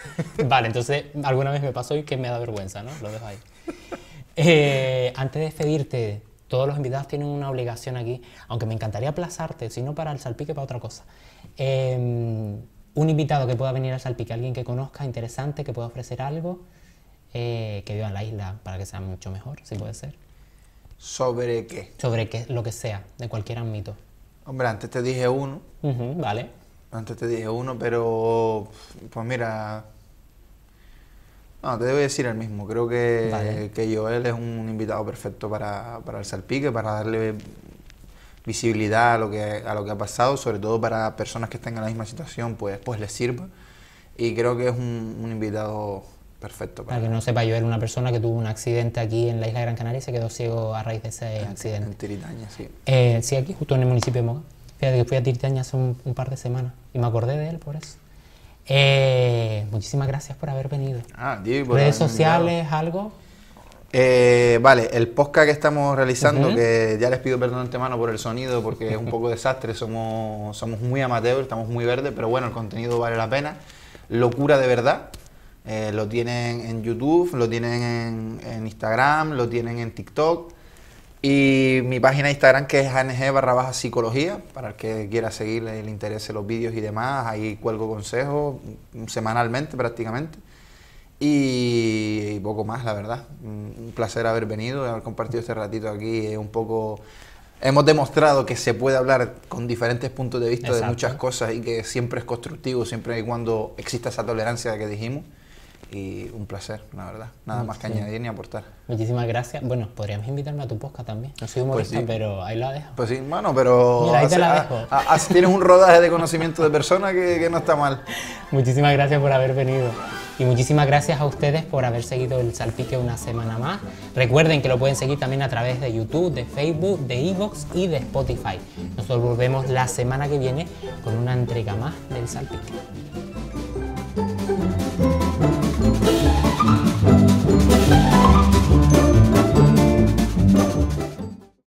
Vale, entonces alguna vez me pasó y que me da vergüenza, ¿no? Lo dejo ahí. Eh, antes de despedirte, todos los invitados tienen una obligación aquí, aunque me encantaría aplazarte, sino para el salpique, para otra cosa. Em, un invitado que pueda venir al salpique, alguien que conozca, interesante, que pueda ofrecer algo, eh, que viva en la isla para que sea mucho mejor, si puede ser. ¿Sobre qué? Sobre qué, lo que sea, de cualquier ámbito. Hombre, antes te dije uno. vale. Antes te dije uno, pero pues mira, no, te debo decir el mismo. Creo que, que Joel es un invitado perfecto para, para el salpique, para darle visibilidad a lo, que, a lo que ha pasado, sobre todo para personas que estén en la misma situación, pues, pues les sirva. Y creo que es un, invitado perfecto. Para, para que no sepa, Joel una persona que tuvo un accidente aquí en la isla de Gran Canaria y se quedó ciego a raíz de ese accidente. En Tiritaña, sí. Eh, sí, aquí justo en el municipio de Moga. Fíjate que fui a Tiritaña hace un par de semanas y me acordé de él por eso. Eh, muchísimas gracias por haber venido. Ah, Redes sociales, algo. Eh, vale, el podcast que estamos realizando, que ya les pido perdón antemano por el sonido, porque es un poco desastre, somos, somos muy amateurs estamos muy verdes, pero bueno, el contenido vale la pena. Locura de verdad. Eh, lo tienen en YouTube, lo tienen en Instagram, lo tienen en TikTok. Y mi página de Instagram que es ang barra baja psicología, para el que quiera seguir eh, interés en los vídeos y demás, ahí cuelgo consejos semanalmente prácticamente. Y, poco más, la verdad. Mm, un placer haber venido, haber compartido este ratito aquí, eh, un poco... Hemos demostrado que se puede hablar con diferentes puntos de vista de muchas cosas y que siempre es constructivo, siempre y cuando exista esa tolerancia que dijimos y un placer, la verdad. Nada mm, más que añadir ni aportar. Muchísimas gracias. Bueno, podríamos invitarme a tu podcast también. No soy humorista, pues pero ahí la dejo. Pues sí, mano, pero... Mira, ahí te la dejo. Así tienes un rodaje de conocimiento de persona que, no está mal. Muchísimas gracias por haber venido. Y muchísimas gracias a ustedes por haber seguido el Salpique una semana más. Recuerden que lo pueden seguir también a través de YouTube, de Facebook, de Evox y de Spotify. Nosotros volvemos la semana que viene con una entrega más del Salpique.